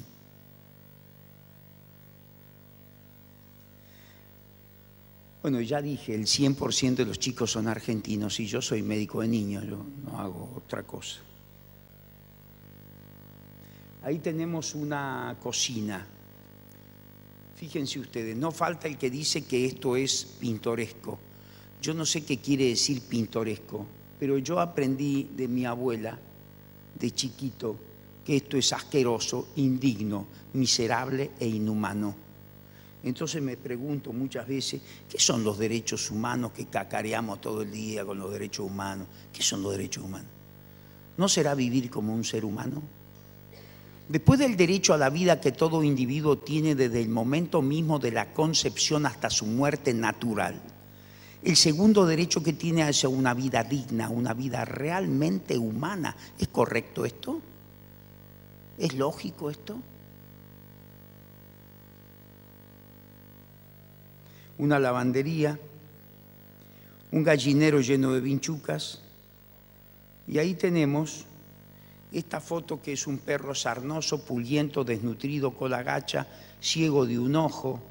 S2: Bueno, ya dije, el 100% de los chicos son argentinos y yo soy médico de niños, yo no hago otra cosa. Ahí tenemos una cocina. Fíjense ustedes, no falta el que dice que esto es pintoresco. Yo no sé qué quiere decir pintoresco, pero yo aprendí de mi abuela, de chiquito, que esto es asqueroso, indigno, miserable e inhumano. Entonces me pregunto muchas veces, ¿qué son los derechos humanos que cacareamos todo el día con los derechos humanos? ¿Qué son los derechos humanos? ¿No será vivir como un ser humano? Después del derecho a la vida que todo individuo tiene desde el momento mismo de la concepción hasta su muerte natural, el segundo derecho que tiene es una vida digna, una vida realmente humana. ¿Es correcto esto? ¿Es lógico esto? una lavandería, un gallinero lleno de vinchucas, y ahí tenemos esta foto que es un perro sarnoso, puliento, desnutrido, cola gacha, ciego de un ojo,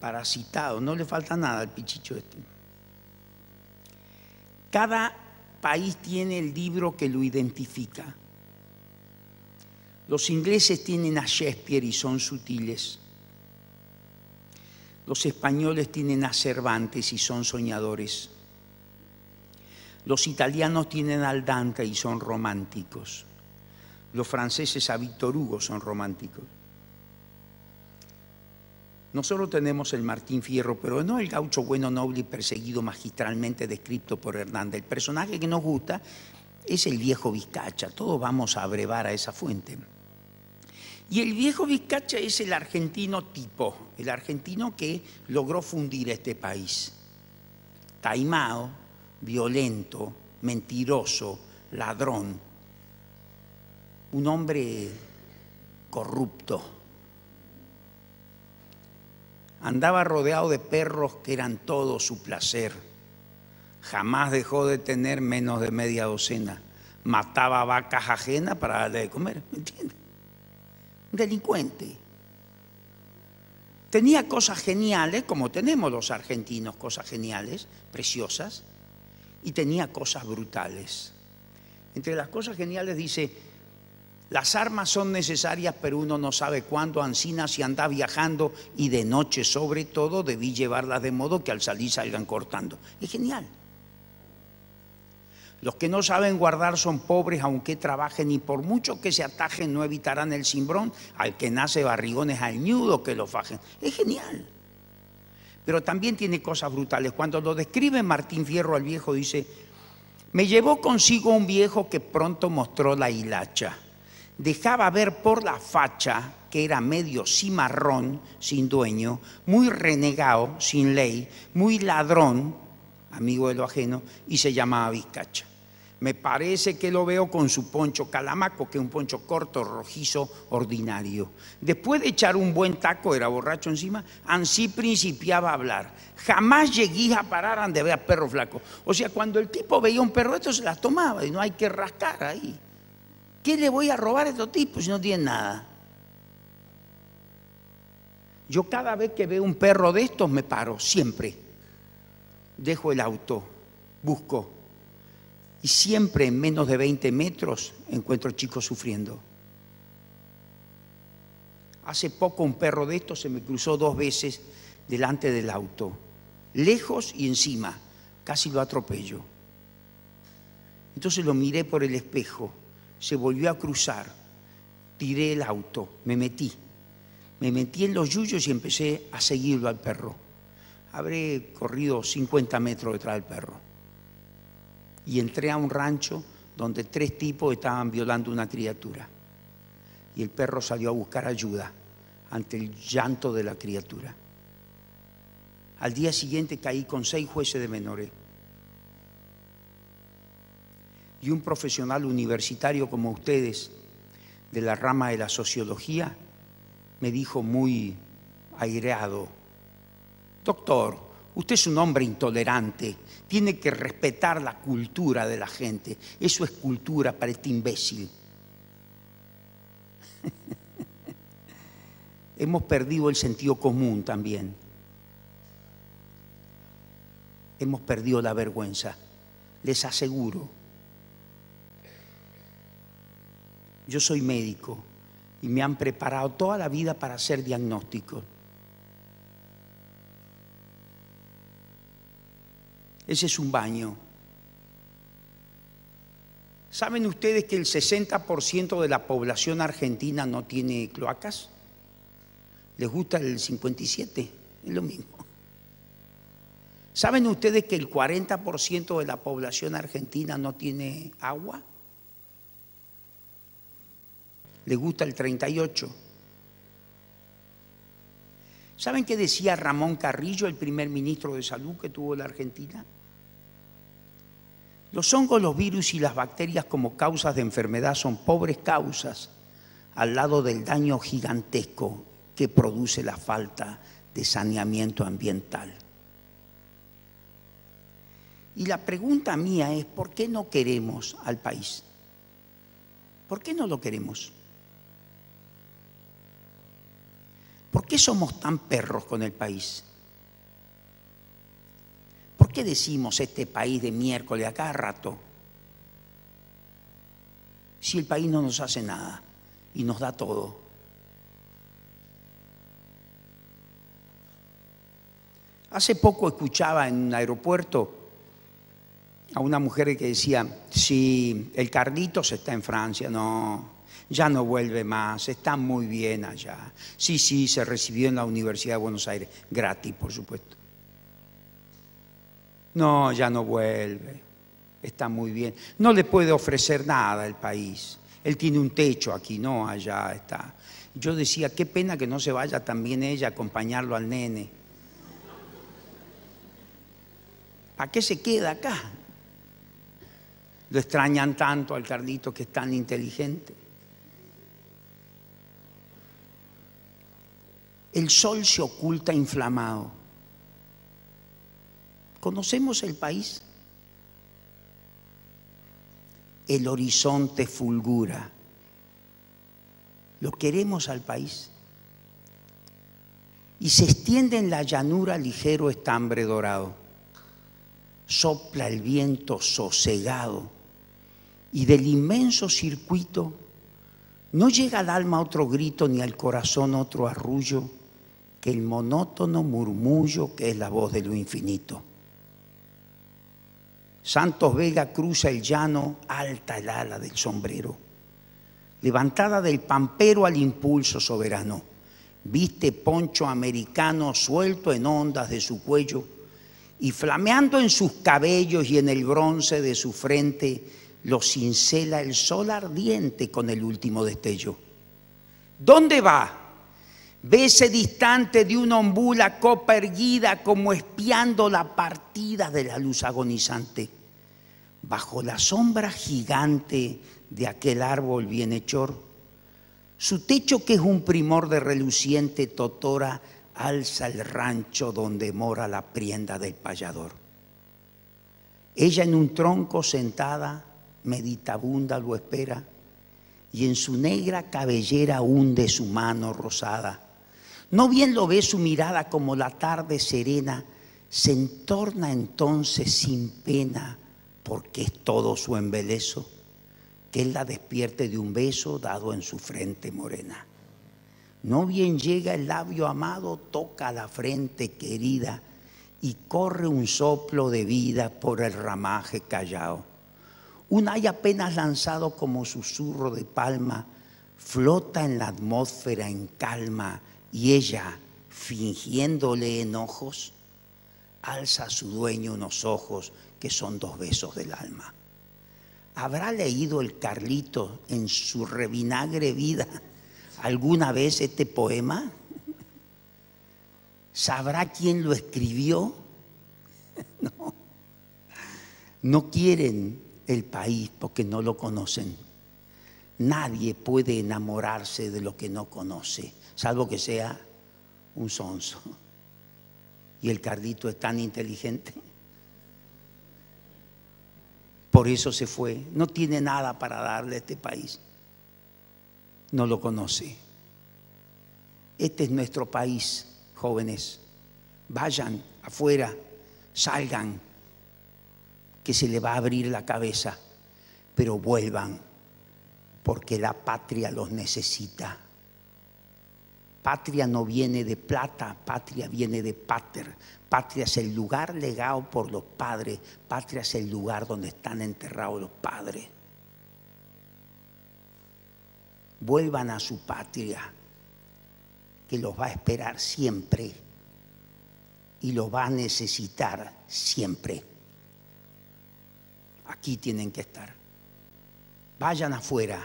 S2: parasitado, no le falta nada al pichicho este. Cada país tiene el libro que lo identifica. Los ingleses tienen a Shakespeare y son sutiles. Los españoles tienen a Cervantes y son soñadores. Los italianos tienen al Dante y son románticos. Los franceses a Víctor Hugo son románticos. Nosotros tenemos el Martín Fierro, pero no el gaucho bueno, noble y perseguido magistralmente descrito por Hernández. El personaje que nos gusta es el viejo Vizcacha. Todos vamos a abrevar a esa fuente. Y el viejo Vizcacha es el argentino tipo, el argentino que logró fundir este país. Taimado, violento, mentiroso, ladrón, un hombre corrupto. Andaba rodeado de perros que eran todo su placer. Jamás dejó de tener menos de media docena. Mataba vacas ajenas para darle de comer, ¿me entiendes? delincuente. Tenía cosas geniales, como tenemos los argentinos, cosas geniales, preciosas, y tenía cosas brutales. Entre las cosas geniales dice, las armas son necesarias, pero uno no sabe cuándo, ansina si anda viajando y de noche sobre todo debí llevarlas de modo que al salir salgan cortando. Es genial. Los que no saben guardar son pobres, aunque trabajen, y por mucho que se atajen, no evitarán el cimbrón. Al que nace barrigones, al nudo que lo fajen. Es genial. Pero también tiene cosas brutales. Cuando lo describe Martín Fierro al viejo, dice: Me llevó consigo un viejo que pronto mostró la hilacha. Dejaba ver por la facha que era medio cimarrón, sin dueño, muy renegado, sin ley, muy ladrón, amigo de lo ajeno, y se llamaba Vizcacha. Me parece que lo veo con su poncho calamaco, que es un poncho corto, rojizo, ordinario. Después de echar un buen taco, era borracho encima, ansí principiaba a hablar. Jamás llegué a parar ver a perro flaco. O sea, cuando el tipo veía un perro, estos, se las tomaba y no hay que rascar ahí. ¿Qué le voy a robar a estos tipos si no tienen nada? Yo cada vez que veo un perro de estos me paro, siempre dejo el auto, busco. Y siempre en menos de 20 metros encuentro chicos sufriendo. Hace poco un perro de estos se me cruzó dos veces delante del auto, lejos y encima, casi lo atropello. Entonces lo miré por el espejo, se volvió a cruzar, tiré el auto, me metí. Me metí en los yuyos y empecé a seguirlo al perro Habré corrido 50 metros detrás del perro. Y entré a un rancho donde tres tipos estaban violando una criatura. Y el perro salió a buscar ayuda ante el llanto de la criatura. Al día siguiente caí con seis jueces de menores. Y un profesional universitario como ustedes, de la rama de la sociología, me dijo muy aireado, doctor, usted es un hombre intolerante, tiene que respetar la cultura de la gente, eso es cultura para este imbécil. Hemos perdido el sentido común también. Hemos perdido la vergüenza, les aseguro. Yo soy médico y me han preparado toda la vida para hacer diagnósticos ese es un baño. ¿Saben ustedes que el 60% de la población argentina no tiene cloacas? Les gusta el 57, es lo mismo. ¿Saben ustedes que el 40% de la población argentina no tiene agua? Les gusta el 38. ¿Saben qué decía Ramón Carrillo, el primer ministro de salud que tuvo la Argentina? Los hongos, los virus y las bacterias como causas de enfermedad son pobres causas al lado del daño gigantesco que produce la falta de saneamiento ambiental. Y la pregunta mía es, ¿por qué no queremos al país? ¿Por qué no lo queremos? ¿Por qué somos tan perros con el país? ¿Por qué decimos este país de miércoles a cada rato? Si el país no nos hace nada y nos da todo. Hace poco escuchaba en un aeropuerto a una mujer que decía, si el el Carlitos está en Francia, no, ya no vuelve más, está muy bien allá. Sí, sí, se recibió en la Universidad de Buenos Aires, gratis, por supuesto. No, ya no vuelve, está muy bien. No le puede ofrecer nada el país. Él tiene un techo aquí, no, allá está. Yo decía, qué pena que no se vaya también ella a acompañarlo al nene. ¿Para qué se queda acá? Lo extrañan tanto al Carlito que es tan inteligente. El sol se oculta inflamado. ¿Conocemos el país? El horizonte fulgura. Lo queremos al país. Y se extiende en la llanura ligero estambre dorado. Sopla el viento sosegado y del inmenso circuito no llega al alma otro grito ni al corazón otro arrullo el monótono murmullo que es la voz de lo infinito. Santos Vega cruza el llano, alta el ala del sombrero, levantada del pampero al impulso soberano. Viste poncho americano suelto en ondas de su cuello y flameando en sus cabellos y en el bronce de su frente lo cincela el sol ardiente con el último destello. ¿Dónde va? Vese distante de una ombú la copa erguida como espiando la partida de la luz agonizante. Bajo la sombra gigante de aquel árbol bienhechor, su techo que es un primor de reluciente totora alza el rancho donde mora la prienda del payador. Ella en un tronco sentada, meditabunda lo espera, y en su negra cabellera hunde su mano rosada ¿No bien lo ve su mirada como la tarde serena? Se entorna entonces sin pena, porque es todo su embeleso, que él la despierte de un beso dado en su frente morena. No bien llega el labio amado, toca la frente querida y corre un soplo de vida por el ramaje callao. Un hay apenas lanzado como susurro de palma, flota en la atmósfera en calma y ella, fingiéndole enojos, alza a su dueño unos ojos que son dos besos del alma. ¿Habrá leído el Carlito en su revinagre vida alguna vez este poema? ¿Sabrá quién lo escribió? No. No quieren el país porque no lo conocen. Nadie puede enamorarse de lo que no conoce salvo que sea un sonso. Y el cardito es tan inteligente. Por eso se fue. No tiene nada para darle a este país. No lo conoce. Este es nuestro país, jóvenes. Vayan afuera, salgan, que se le va a abrir la cabeza, pero vuelvan, porque la patria los necesita patria no viene de plata, patria viene de pater. Patria es el lugar legado por los padres, patria es el lugar donde están enterrados los padres. Vuelvan a su patria, que los va a esperar siempre y los va a necesitar siempre. Aquí tienen que estar. Vayan afuera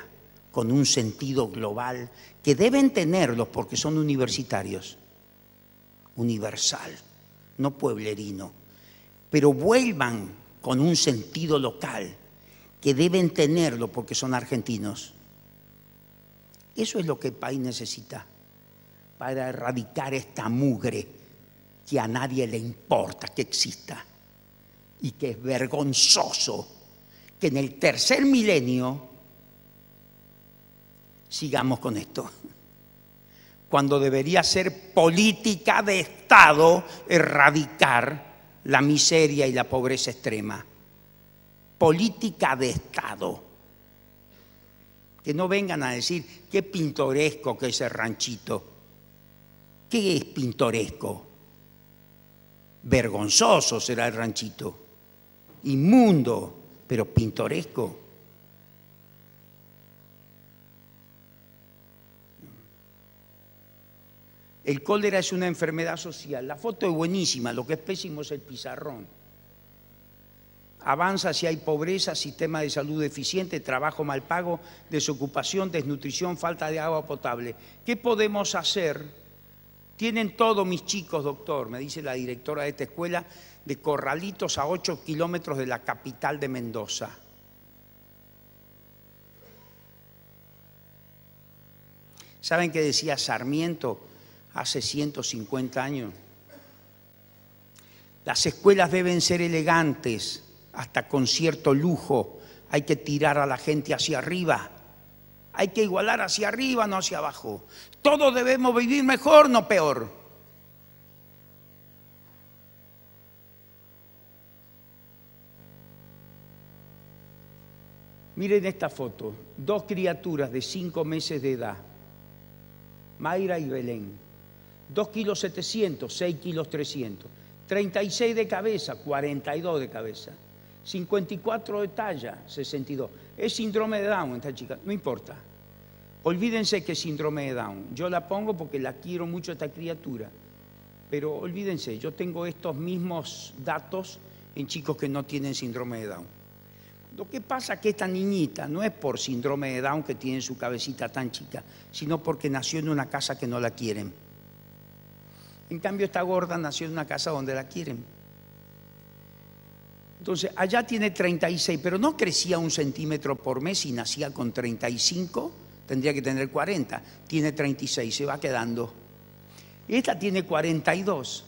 S2: con un sentido global que deben tenerlos porque son universitarios, universal, no pueblerino, pero vuelvan con un sentido local, que deben tenerlo porque son argentinos. Eso es lo que el país necesita para erradicar esta mugre que a nadie le importa que exista y que es vergonzoso que en el tercer milenio sigamos con esto. Cuando debería ser política de Estado erradicar la miseria y la pobreza extrema. Política de Estado. Que no vengan a decir qué pintoresco que es el ranchito. ¿Qué es pintoresco? Vergonzoso será el ranchito, inmundo, pero pintoresco. El cólera es una enfermedad social. La foto es buenísima, lo que es pésimo es el pizarrón. Avanza si hay pobreza, sistema de salud deficiente, trabajo mal pago, desocupación, desnutrición, falta de agua potable. ¿Qué podemos hacer? Tienen todo mis chicos, doctor, me dice la directora de esta escuela, de Corralitos a 8 kilómetros de la capital de Mendoza. ¿Saben qué decía Sarmiento? hace 150 años. Las escuelas deben ser elegantes, hasta con cierto lujo. Hay que tirar a la gente hacia arriba. Hay que igualar hacia arriba, no hacia abajo. Todos debemos vivir mejor, no peor. Miren esta foto, dos criaturas de cinco meses de edad, Mayra y Belén. 2 kilos 700, 6 kilos 300, 36 de cabeza, 42 de cabeza, 54 de talla, 62. Es síndrome de Down esta chica, no importa. Olvídense que es síndrome de Down. Yo la pongo porque la quiero mucho a esta criatura. Pero olvídense, yo tengo estos mismos datos en chicos que no tienen síndrome de Down. Lo que pasa es que esta niñita no es por síndrome de Down que tiene su cabecita tan chica, sino porque nació en una casa que no la quieren. En cambio, esta gorda nació en una casa donde la quieren. Entonces, allá tiene 36, pero no crecía un centímetro por mes. y nacía con 35, tendría que tener 40. Tiene 36, se va quedando. Esta tiene 42.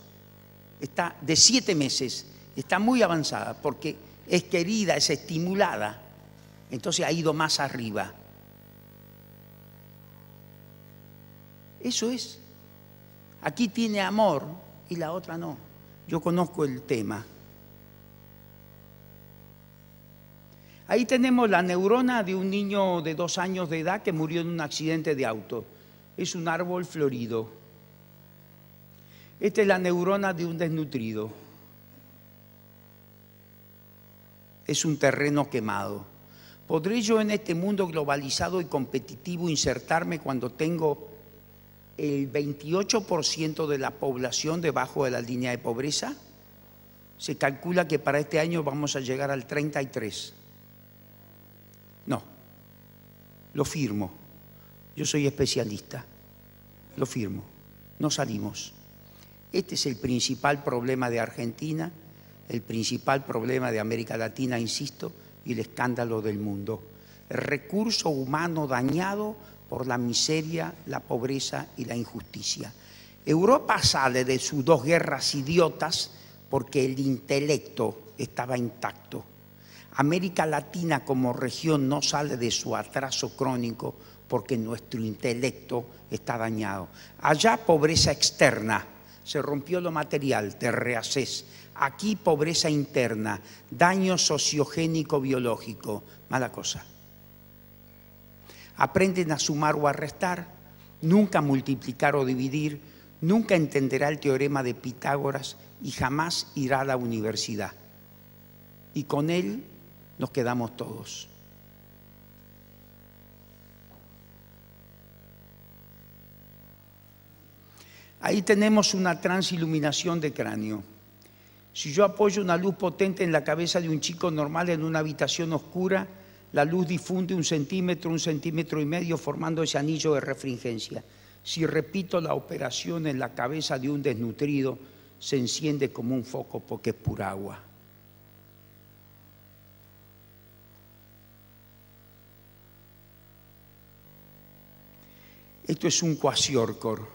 S2: Está de 7 meses. Está muy avanzada porque es querida, es estimulada. Entonces ha ido más arriba. Eso es aquí tiene amor y la otra no. Yo conozco el tema. Ahí tenemos la neurona de un niño de dos años de edad que murió en un accidente de auto. Es un árbol florido. Esta es la neurona de un desnutrido. Es un terreno quemado. ¿Podré yo en este mundo globalizado y competitivo insertarme cuando tengo el 28% de la población debajo de la línea de pobreza. Se calcula que para este año vamos a llegar al 33. No, lo firmo. Yo soy especialista. Lo firmo. No salimos. Este es el principal problema de Argentina, el principal problema de América Latina, insisto, y el escándalo del mundo. El recurso humano dañado por la miseria, la pobreza y la injusticia. Europa sale de sus dos guerras idiotas porque el intelecto estaba intacto. América Latina como región no sale de su atraso crónico porque nuestro intelecto está dañado. Allá pobreza externa, se rompió lo material, te reasés. Aquí pobreza interna, daño sociogénico biológico, mala cosa aprenden a sumar o a restar, nunca multiplicar o dividir, nunca entenderá el teorema de Pitágoras y jamás irá a la universidad. Y con él nos quedamos todos. Ahí tenemos una transiluminación de cráneo. Si yo apoyo una luz potente en la cabeza de un chico normal en una habitación oscura, la luz difunde un centímetro, un centímetro y medio, formando ese anillo de refringencia. Si repito la operación en la cabeza de un desnutrido, se enciende como un foco porque es pura agua. Esto es un cuasiorcor,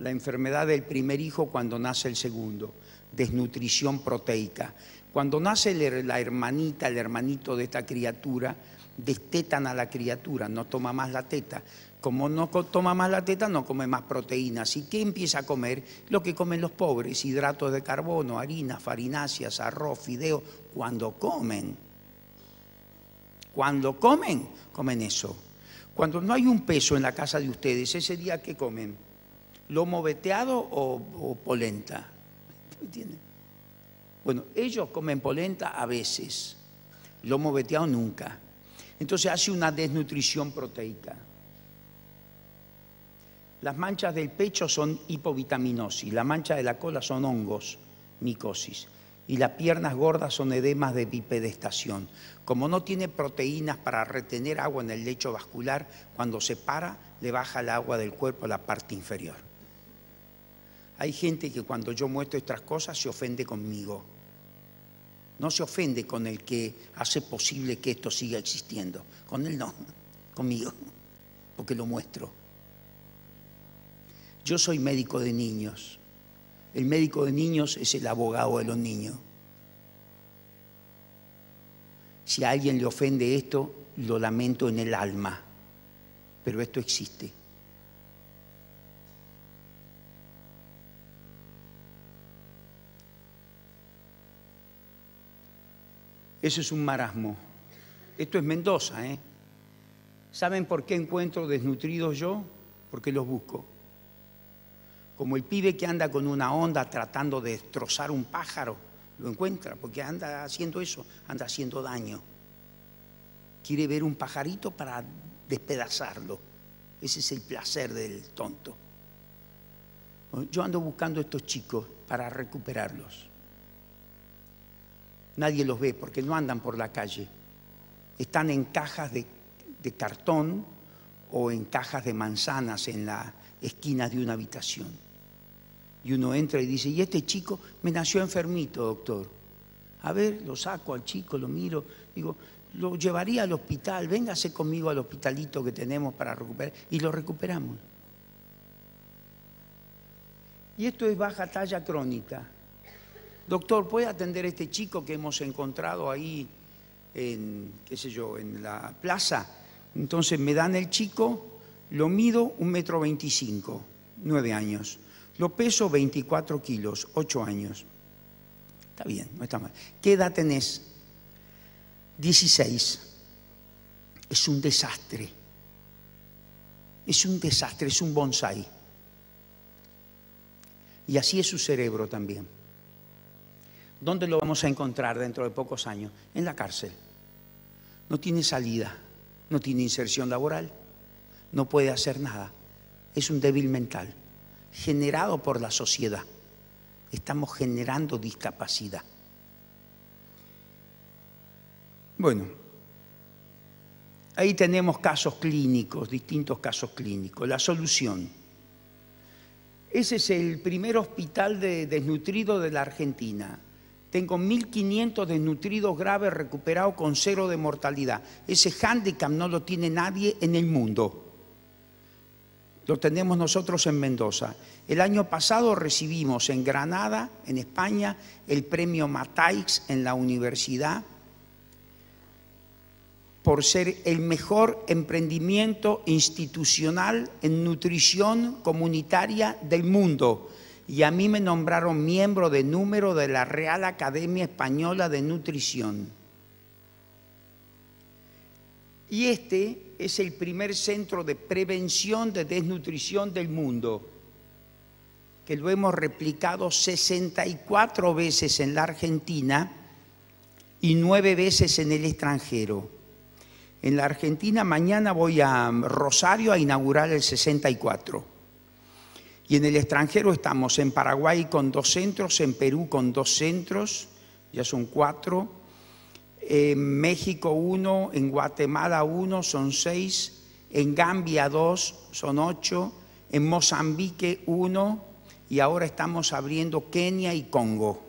S2: la enfermedad del primer hijo cuando nace el segundo, desnutrición proteica. Cuando nace la hermanita, el hermanito de esta criatura, destetan a la criatura, no toma más la teta. Como no toma más la teta, no come más proteínas. ¿Y qué empieza a comer? Lo que comen los pobres, hidratos de carbono, harina, farináceas, arroz, fideo, cuando comen. Cuando comen, comen eso. Cuando no hay un peso en la casa de ustedes, ese día, ¿qué comen? ¿Lomo veteado o, o polenta? ¿Entienden? Bueno, ellos comen polenta a veces, lomo veteado nunca. Entonces hace una desnutrición proteica. Las manchas del pecho son hipovitaminosis, la mancha de la cola son hongos, micosis, y las piernas gordas son edemas de bipedestación. Como no tiene proteínas para retener agua en el lecho vascular, cuando se para, le baja el agua del cuerpo a la parte inferior. Hay gente que cuando yo muestro estas cosas se ofende conmigo no se ofende con el que hace posible que esto siga existiendo. Con él no, conmigo, porque lo muestro. Yo soy médico de niños. El médico de niños es el abogado de los niños. Si a alguien le ofende esto, lo lamento en el alma, pero esto existe. Eso es un marasmo. Esto es Mendoza, ¿eh? ¿Saben por qué encuentro desnutridos yo? Porque los busco. Como el pibe que anda con una onda tratando de destrozar un pájaro, lo encuentra, porque anda haciendo eso, anda haciendo daño. Quiere ver un pajarito para despedazarlo. Ese es el placer del tonto. Yo ando buscando a estos chicos para recuperarlos nadie los ve porque no andan por la calle. Están en cajas de, cartón o en cajas de manzanas en la esquina de una habitación. Y uno entra y dice, y este chico me nació enfermito, doctor. A ver, lo saco al chico, lo miro, digo, lo llevaría al hospital, véngase conmigo al hospitalito que tenemos para recuperar. Y lo recuperamos. Y esto es baja talla crónica doctor, ¿puede atender a este chico que hemos encontrado ahí en, qué sé yo, en la plaza? Entonces me dan el chico, lo mido un metro veinticinco, nueve años. Lo peso 24 kilos, ocho años. Está bien, no está mal. ¿Qué edad tenés? 16. Es un desastre. Es un desastre, es un bonsai. Y así es su cerebro también. ¿Dónde lo vamos a encontrar dentro de pocos años? En la cárcel. No tiene salida, no tiene inserción laboral, no puede hacer nada. Es un débil mental, generado por la sociedad. Estamos generando discapacidad. Bueno, ahí tenemos casos clínicos, distintos casos clínicos. La solución. Ese es el primer hospital desnutrido de la Argentina. Tengo 1.500 desnutridos graves recuperados con cero de mortalidad. Ese hándicap no lo tiene nadie en el mundo. Lo tenemos nosotros en Mendoza. El año pasado recibimos en Granada, en España, el premio Mataix en la universidad por ser el mejor emprendimiento institucional en nutrición comunitaria del mundo y a mí me nombraron miembro de número de la Real Academia Española de Nutrición. Y este es el primer centro de prevención de desnutrición del mundo, que lo hemos replicado 64 veces en la Argentina y 9 veces en el extranjero. En la Argentina mañana voy a um, Rosario a inaugurar el 64 y en el extranjero estamos en Paraguay con dos centros, en Perú con dos centros, ya son cuatro, en México uno, en Guatemala uno, son seis, en Gambia dos, son ocho, en Mozambique uno, y ahora estamos abriendo Kenia y Congo.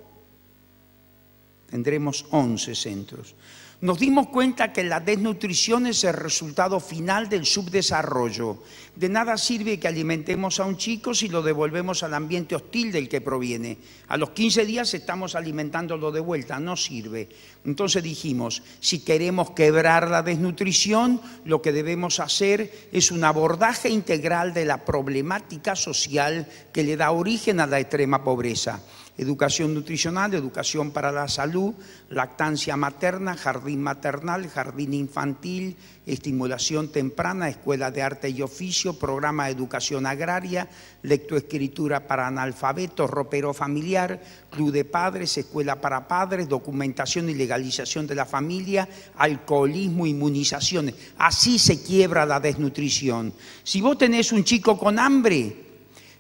S2: Tendremos once centros. Nos dimos cuenta que la desnutrición es el resultado final del subdesarrollo. De nada sirve que alimentemos a un chico si lo devolvemos al ambiente hostil del que proviene. A los 15 días estamos alimentándolo de vuelta, no sirve. Entonces dijimos, si queremos quebrar la desnutrición, lo que debemos hacer es un abordaje integral de la problemática social que le da origen a la extrema pobreza educación nutricional, educación para la salud, lactancia materna, jardín maternal, jardín infantil, estimulación temprana, escuela de arte y oficio, programa de educación agraria, lectoescritura para analfabetos, ropero familiar, club de padres, escuela para padres, documentación y legalización de la familia, alcoholismo, inmunizaciones. Así se quiebra la desnutrición. Si vos tenés un chico con hambre,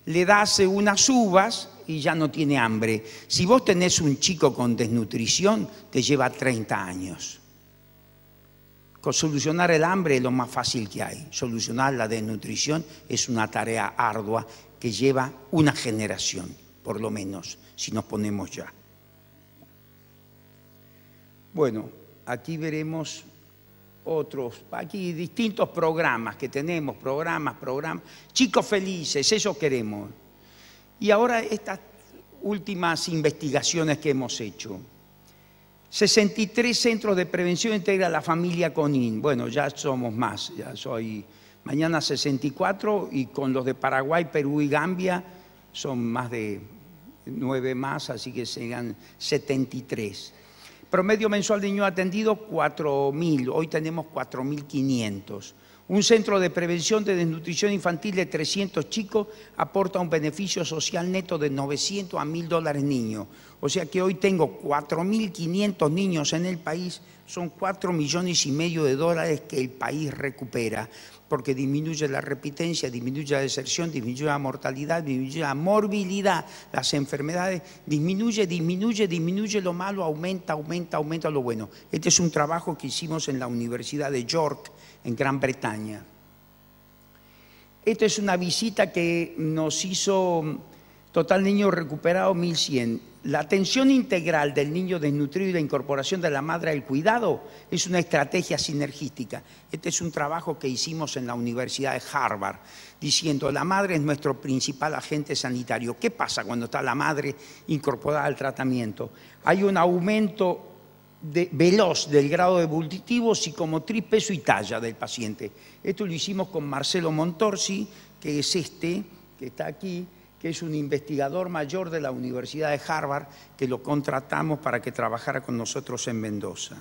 S2: le das unas uvas, y ya no tiene hambre. Si vos tenés un chico con desnutrición, te lleva 30 años. Solucionar el hambre es lo más fácil que hay. Solucionar la desnutrición es una tarea ardua que lleva una generación, por lo menos, si nos ponemos ya. Bueno, aquí veremos otros, aquí distintos programas que tenemos, programas, programas. Chicos felices, eso queremos. Y ahora estas últimas investigaciones que hemos hecho. 63 centros de prevención integra la familia CONIN. Bueno, ya somos más, ya soy mañana 64 y con los de Paraguay, Perú y Gambia son más de 9 más, así que serán 73. Promedio mensual de niños atendidos, 4.000. Hoy tenemos 4.500. Un centro de prevención de desnutrición infantil de 300 chicos aporta un beneficio social neto de 900 a 1.000 dólares niños. O sea que hoy tengo 4.500 niños en el país, son 4 millones y medio de dólares que el país recupera, porque disminuye la repitencia, disminuye la deserción, disminuye la mortalidad, disminuye la morbilidad, las enfermedades, disminuye, disminuye, disminuye lo malo, aumenta, aumenta, aumenta lo bueno. Este es un trabajo que hicimos en la Universidad de York en Gran Bretaña. Esto es una visita que nos hizo mm, Total Niño Recuperado 1100. La atención integral del niño desnutrido y la incorporación de la madre al cuidado es una estrategia sinergística. Este es un trabajo que hicimos en la Universidad de Harvard, diciendo la madre es nuestro principal agente sanitario. ¿Qué pasa cuando está la madre incorporada al tratamiento? Hay un aumento veloz del grado evolutivo, como tripeso y talla del paciente. Esto lo hicimos con Marcelo Montorsi, que es este, que está aquí, que es un investigador mayor de la Universidad de Harvard, que lo contratamos para que trabajara con nosotros en Mendoza.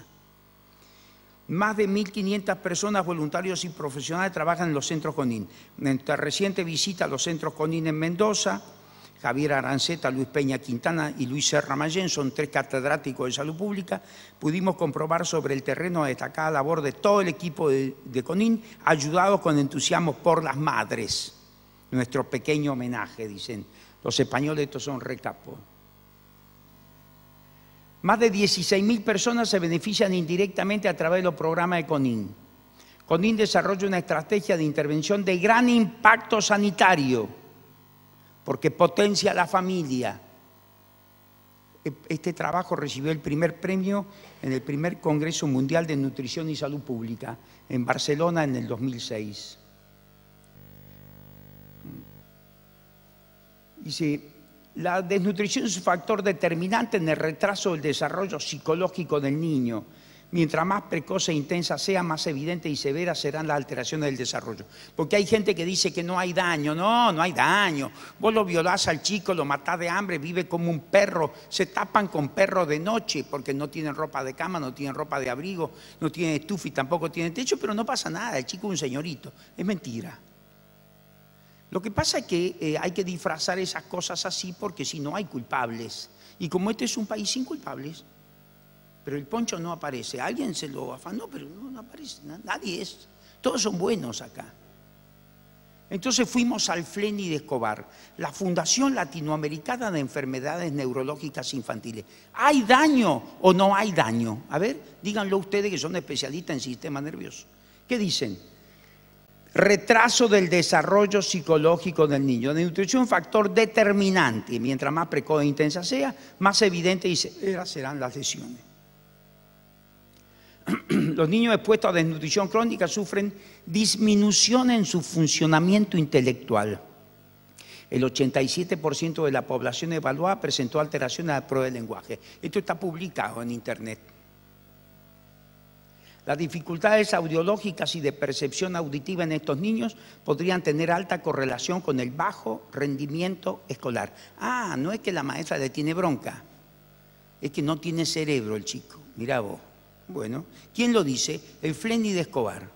S2: Más de 1.500 personas, voluntarios y profesionales, trabajan en los centros CONIN. En nuestra reciente visita a los centros CONIN en Mendoza, Javier Aranceta, Luis Peña Quintana y Luis Serra Mayén, son tres catedráticos de salud pública, pudimos comprobar sobre el terreno la destacada labor de todo el equipo de, CONIN, ayudados con entusiasmo por las madres. Nuestro pequeño homenaje, dicen. Los españoles estos son recapos. Más de 16.000 personas se benefician indirectamente a través de los programas de CONIN. CONIN desarrolla una estrategia de intervención de gran impacto sanitario porque potencia la familia. E, este trabajo recibió el primer premio en el primer Congreso Mundial de Nutrición y Salud Pública en Barcelona en el 2006. Dice, la desnutrición es un factor determinante en el retraso del desarrollo psicológico del niño Mientras más precoz e intensa sea, más evidente y severa serán las alteraciones del desarrollo. Porque hay gente que dice que no hay daño. No, no hay daño. Vos lo violás al chico, lo matás de hambre, vive como un perro. Se tapan con perros de noche porque no tienen ropa de cama, no tienen ropa de abrigo, no tienen estufa y tampoco tienen techo, pero no pasa nada. El chico es un señorito. Es mentira. Lo que pasa es que eh, hay que disfrazar esas cosas así porque si no hay culpables. Y como este es un país sin culpables, pero el poncho no aparece. Alguien se lo afanó, pero no, aparece. Nadie es. Todos son buenos acá. Entonces fuimos al FLENI de Escobar, la Fundación Latinoamericana de Enfermedades Neurológicas Infantiles. ¿Hay daño o no hay daño? A ver, díganlo ustedes que son especialistas en sistema nervioso. ¿Qué dicen? Retraso del desarrollo psicológico del niño. La nutrición es un factor determinante. Mientras más precoz e intensa sea, más evidente y serán las lesiones. Los niños expuestos a desnutrición crónica sufren disminución en su funcionamiento intelectual. El 87% de la población evaluada presentó alteraciones a la prueba del lenguaje. Esto está publicado en Internet. Las dificultades audiológicas y de percepción auditiva en estos niños podrían tener alta correlación con el bajo rendimiento escolar. Ah, no es que la maestra le tiene bronca, es que no tiene cerebro el chico. mira vos. Bueno, ¿quién lo dice? El Flenny de Escobar.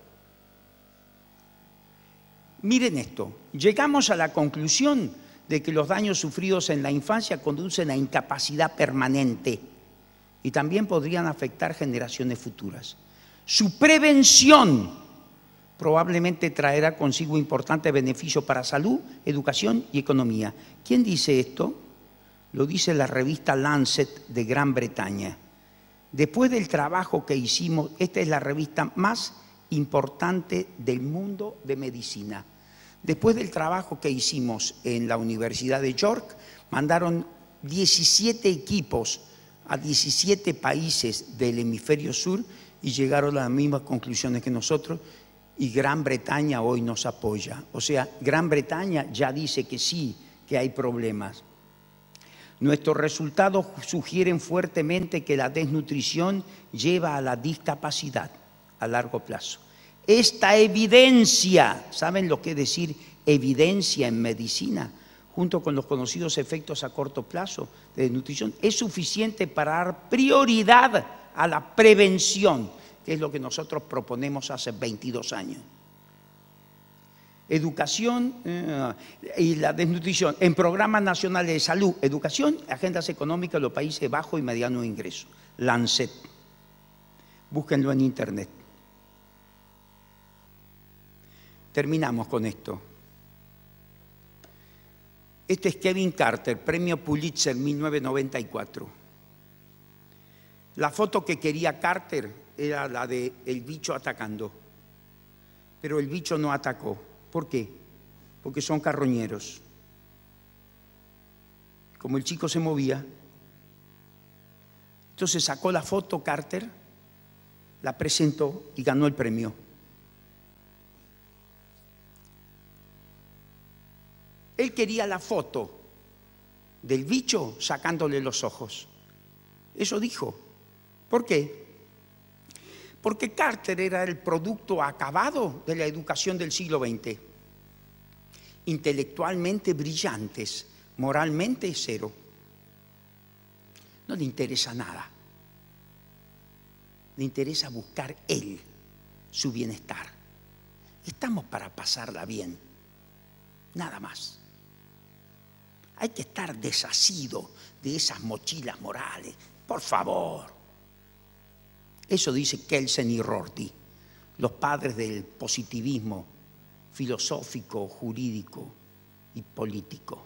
S2: Miren esto, llegamos a la conclusión de que los daños sufridos en la infancia conducen a incapacidad permanente y también podrían afectar generaciones futuras. Su prevención probablemente traerá consigo importantes beneficios para salud, educación y economía. ¿Quién dice esto? Lo dice la revista Lancet de Gran Bretaña. Después del trabajo que hicimos, esta es la revista más importante del mundo de medicina. Después del trabajo que hicimos en la Universidad de York, mandaron 17 equipos a 17 países del hemisferio sur y llegaron a las mismas conclusiones que nosotros y Gran Bretaña hoy nos apoya. O sea, Gran Bretaña ya dice que sí, que hay problemas. Nuestros resultados sugieren fuertemente que la desnutrición lleva a la discapacidad a largo plazo. Esta evidencia, ¿saben lo que es decir evidencia en medicina? Junto con los conocidos efectos a corto plazo de desnutrición, es suficiente para dar prioridad a la prevención, que es lo que nosotros proponemos hace 22 años educación eh, y la desnutrición, en programas nacionales de salud, educación, agendas económicas de los países bajos bajo y mediano ingreso, Lancet. Búsquenlo en internet. Terminamos con esto. Este es Kevin Carter, premio Pulitzer 1994. La foto que quería Carter era la de el bicho atacando, pero el bicho no atacó ¿Por qué? Porque son carroñeros. Como el chico se movía, entonces sacó la foto Carter, la presentó y ganó el premio. Él quería la foto del bicho sacándole los ojos. Eso dijo. ¿Por qué? porque Carter era el producto acabado de la educación del siglo XX. Intelectualmente brillantes, moralmente cero. No le interesa nada. Le interesa buscar él, su bienestar. Estamos para pasarla bien, nada más. Hay que estar desasido de esas mochilas morales, por favor. Eso dice Kelsen y Rorty, los padres del positivismo filosófico, jurídico y político.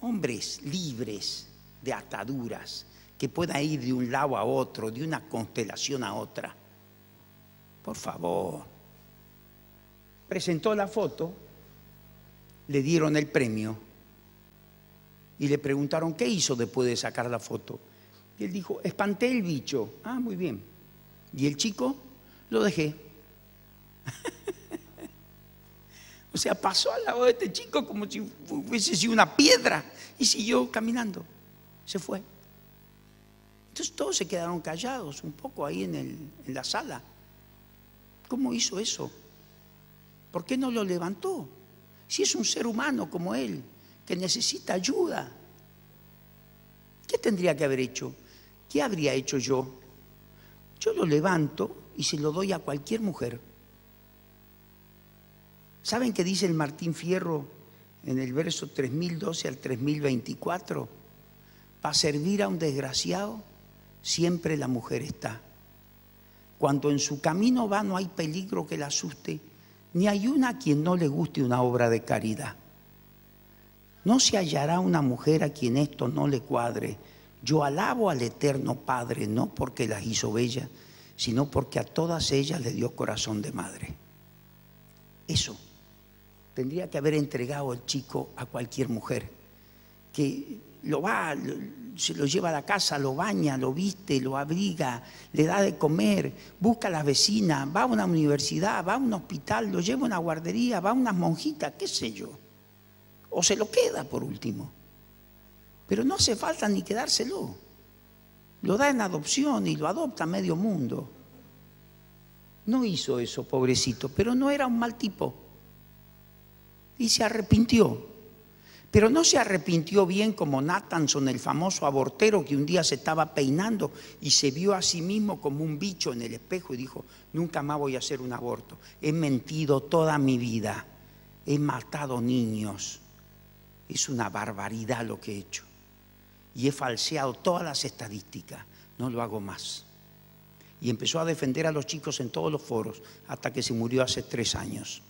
S2: Hombres libres de ataduras, que puedan ir de un lado a otro, de una constelación a otra. Por favor. Presentó la foto, le dieron el premio y le preguntaron qué hizo después de sacar la foto y él dijo, espanté el bicho. Ah, muy bien. Y el chico lo dejé. o sea, pasó al lado de este chico como si hubiese sido una piedra y siguió caminando. Se fue. Entonces todos se quedaron callados un poco ahí en, en la sala. ¿Cómo hizo eso? ¿Por qué no lo levantó? Si es un ser humano como él, que necesita ayuda. ¿Qué tendría que haber hecho? ¿qué habría hecho yo? Yo lo levanto y se lo doy a cualquier mujer. ¿Saben qué dice el Martín Fierro en el verso 3012 al 3024? Para servir a un desgraciado siempre la mujer está. Cuando en su camino va no hay peligro que la asuste, ni hay una a quien no le guste una obra de caridad. No se hallará una mujer a quien esto no le cuadre, yo alabo al eterno Padre no porque las hizo bellas, sino porque a todas ellas le dio corazón de madre. Eso tendría que haber entregado el chico a cualquier mujer, que lo va, se lo lleva a la casa, lo baña, lo viste, lo abriga, le da de comer, busca a las vecinas, va a una universidad, va a un hospital, lo lleva a una guardería, va a unas monjitas, qué sé yo. O se lo queda por último. Pero no hace falta ni quedárselo. Lo da en adopción y lo adopta medio mundo. No hizo eso, pobrecito, pero no era un mal tipo. Y se arrepintió. Pero no se arrepintió bien como Nathanson, el famoso abortero que un día se estaba peinando y se vio a sí mismo como un bicho en el espejo y dijo, nunca más voy a hacer un aborto. He mentido toda mi vida. He matado niños. Es una barbaridad lo que he hecho y he falseado todas las estadísticas, no lo hago más. Y empezó a defender a los chicos en todos los foros hasta que se murió hace tres años,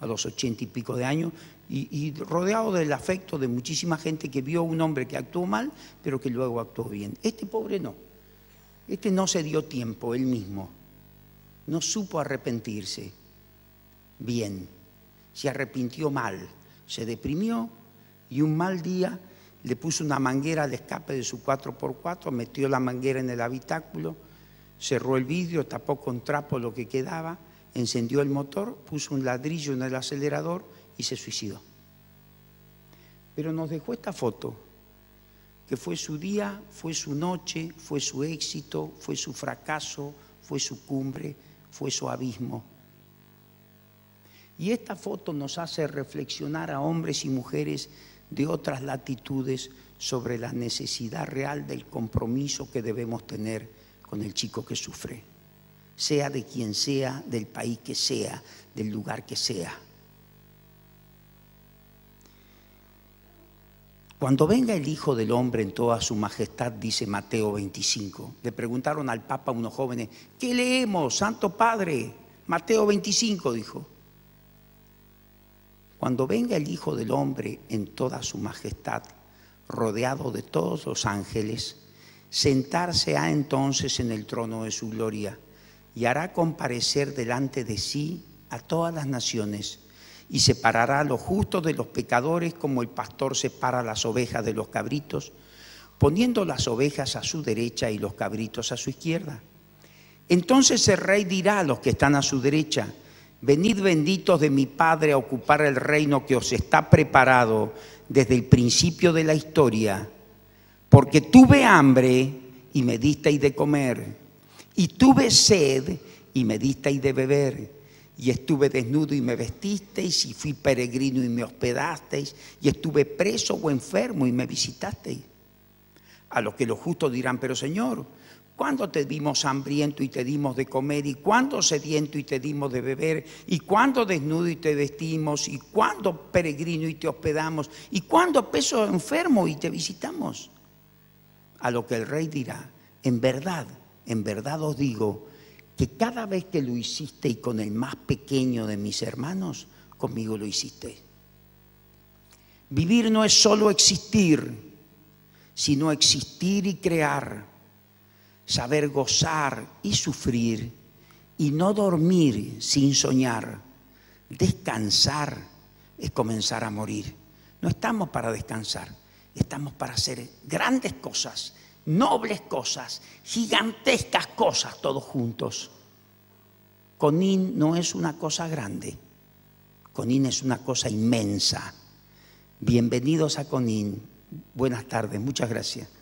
S2: a los ochenta y pico de años, y, y, rodeado del afecto de muchísima gente que vio a un hombre que actuó mal, pero que luego actuó bien. Este pobre no, este no se dio tiempo él mismo, no supo arrepentirse bien, se arrepintió mal, se deprimió y un mal día le puso una manguera al escape de su 4x4, metió la manguera en el habitáculo, cerró el vidrio, tapó con trapo lo que quedaba, encendió el motor, puso un ladrillo en el acelerador y se suicidó. Pero nos dejó esta foto, que fue su día, fue su noche, fue su éxito, fue su fracaso, fue su cumbre, fue su abismo. Y esta foto nos hace reflexionar a hombres y mujeres de otras latitudes sobre la necesidad real del compromiso que debemos tener con el chico que sufre, sea de quien sea, del país que sea, del lugar que sea. Cuando venga el Hijo del Hombre en toda su majestad, dice Mateo 25, le preguntaron al Papa unos jóvenes, ¿qué leemos, Santo Padre? Mateo 25 dijo. Cuando venga el Hijo del Hombre en toda su majestad, rodeado de todos los ángeles, sentarse ha entonces en el trono de su gloria y hará comparecer delante de sí a todas las naciones y separará a los justos de los pecadores como el pastor separa las ovejas de los cabritos, poniendo las ovejas a su derecha y los cabritos a su izquierda. Entonces el rey dirá a los que están a su derecha, Venid benditos de mi Padre a ocupar el reino que os está preparado desde el principio de la historia, porque tuve hambre y me disteis de comer, y tuve sed y me disteis de beber, y estuve desnudo y me vestisteis, y fui peregrino y me hospedasteis, y estuve preso o enfermo y me visitasteis. A los que los justos dirán, pero Señor, ¿Cuándo te dimos hambriento y te dimos de comer? ¿Y cuándo sediento y te dimos de beber? ¿Y cuándo desnudo y te vestimos? ¿Y cuándo peregrino y te hospedamos? ¿Y cuándo peso enfermo y te visitamos? A lo que el rey dirá, en verdad, en verdad os digo, que cada vez que lo hiciste y con el más pequeño de mis hermanos, conmigo lo hiciste. Vivir no es solo existir, sino existir y crear saber gozar y sufrir y no dormir sin soñar. Descansar es comenzar a morir. No estamos para descansar, estamos para hacer grandes cosas, nobles cosas, gigantescas cosas todos juntos. Conin no es una cosa grande, Conin es una cosa inmensa. Bienvenidos a Conin. Buenas tardes, muchas gracias.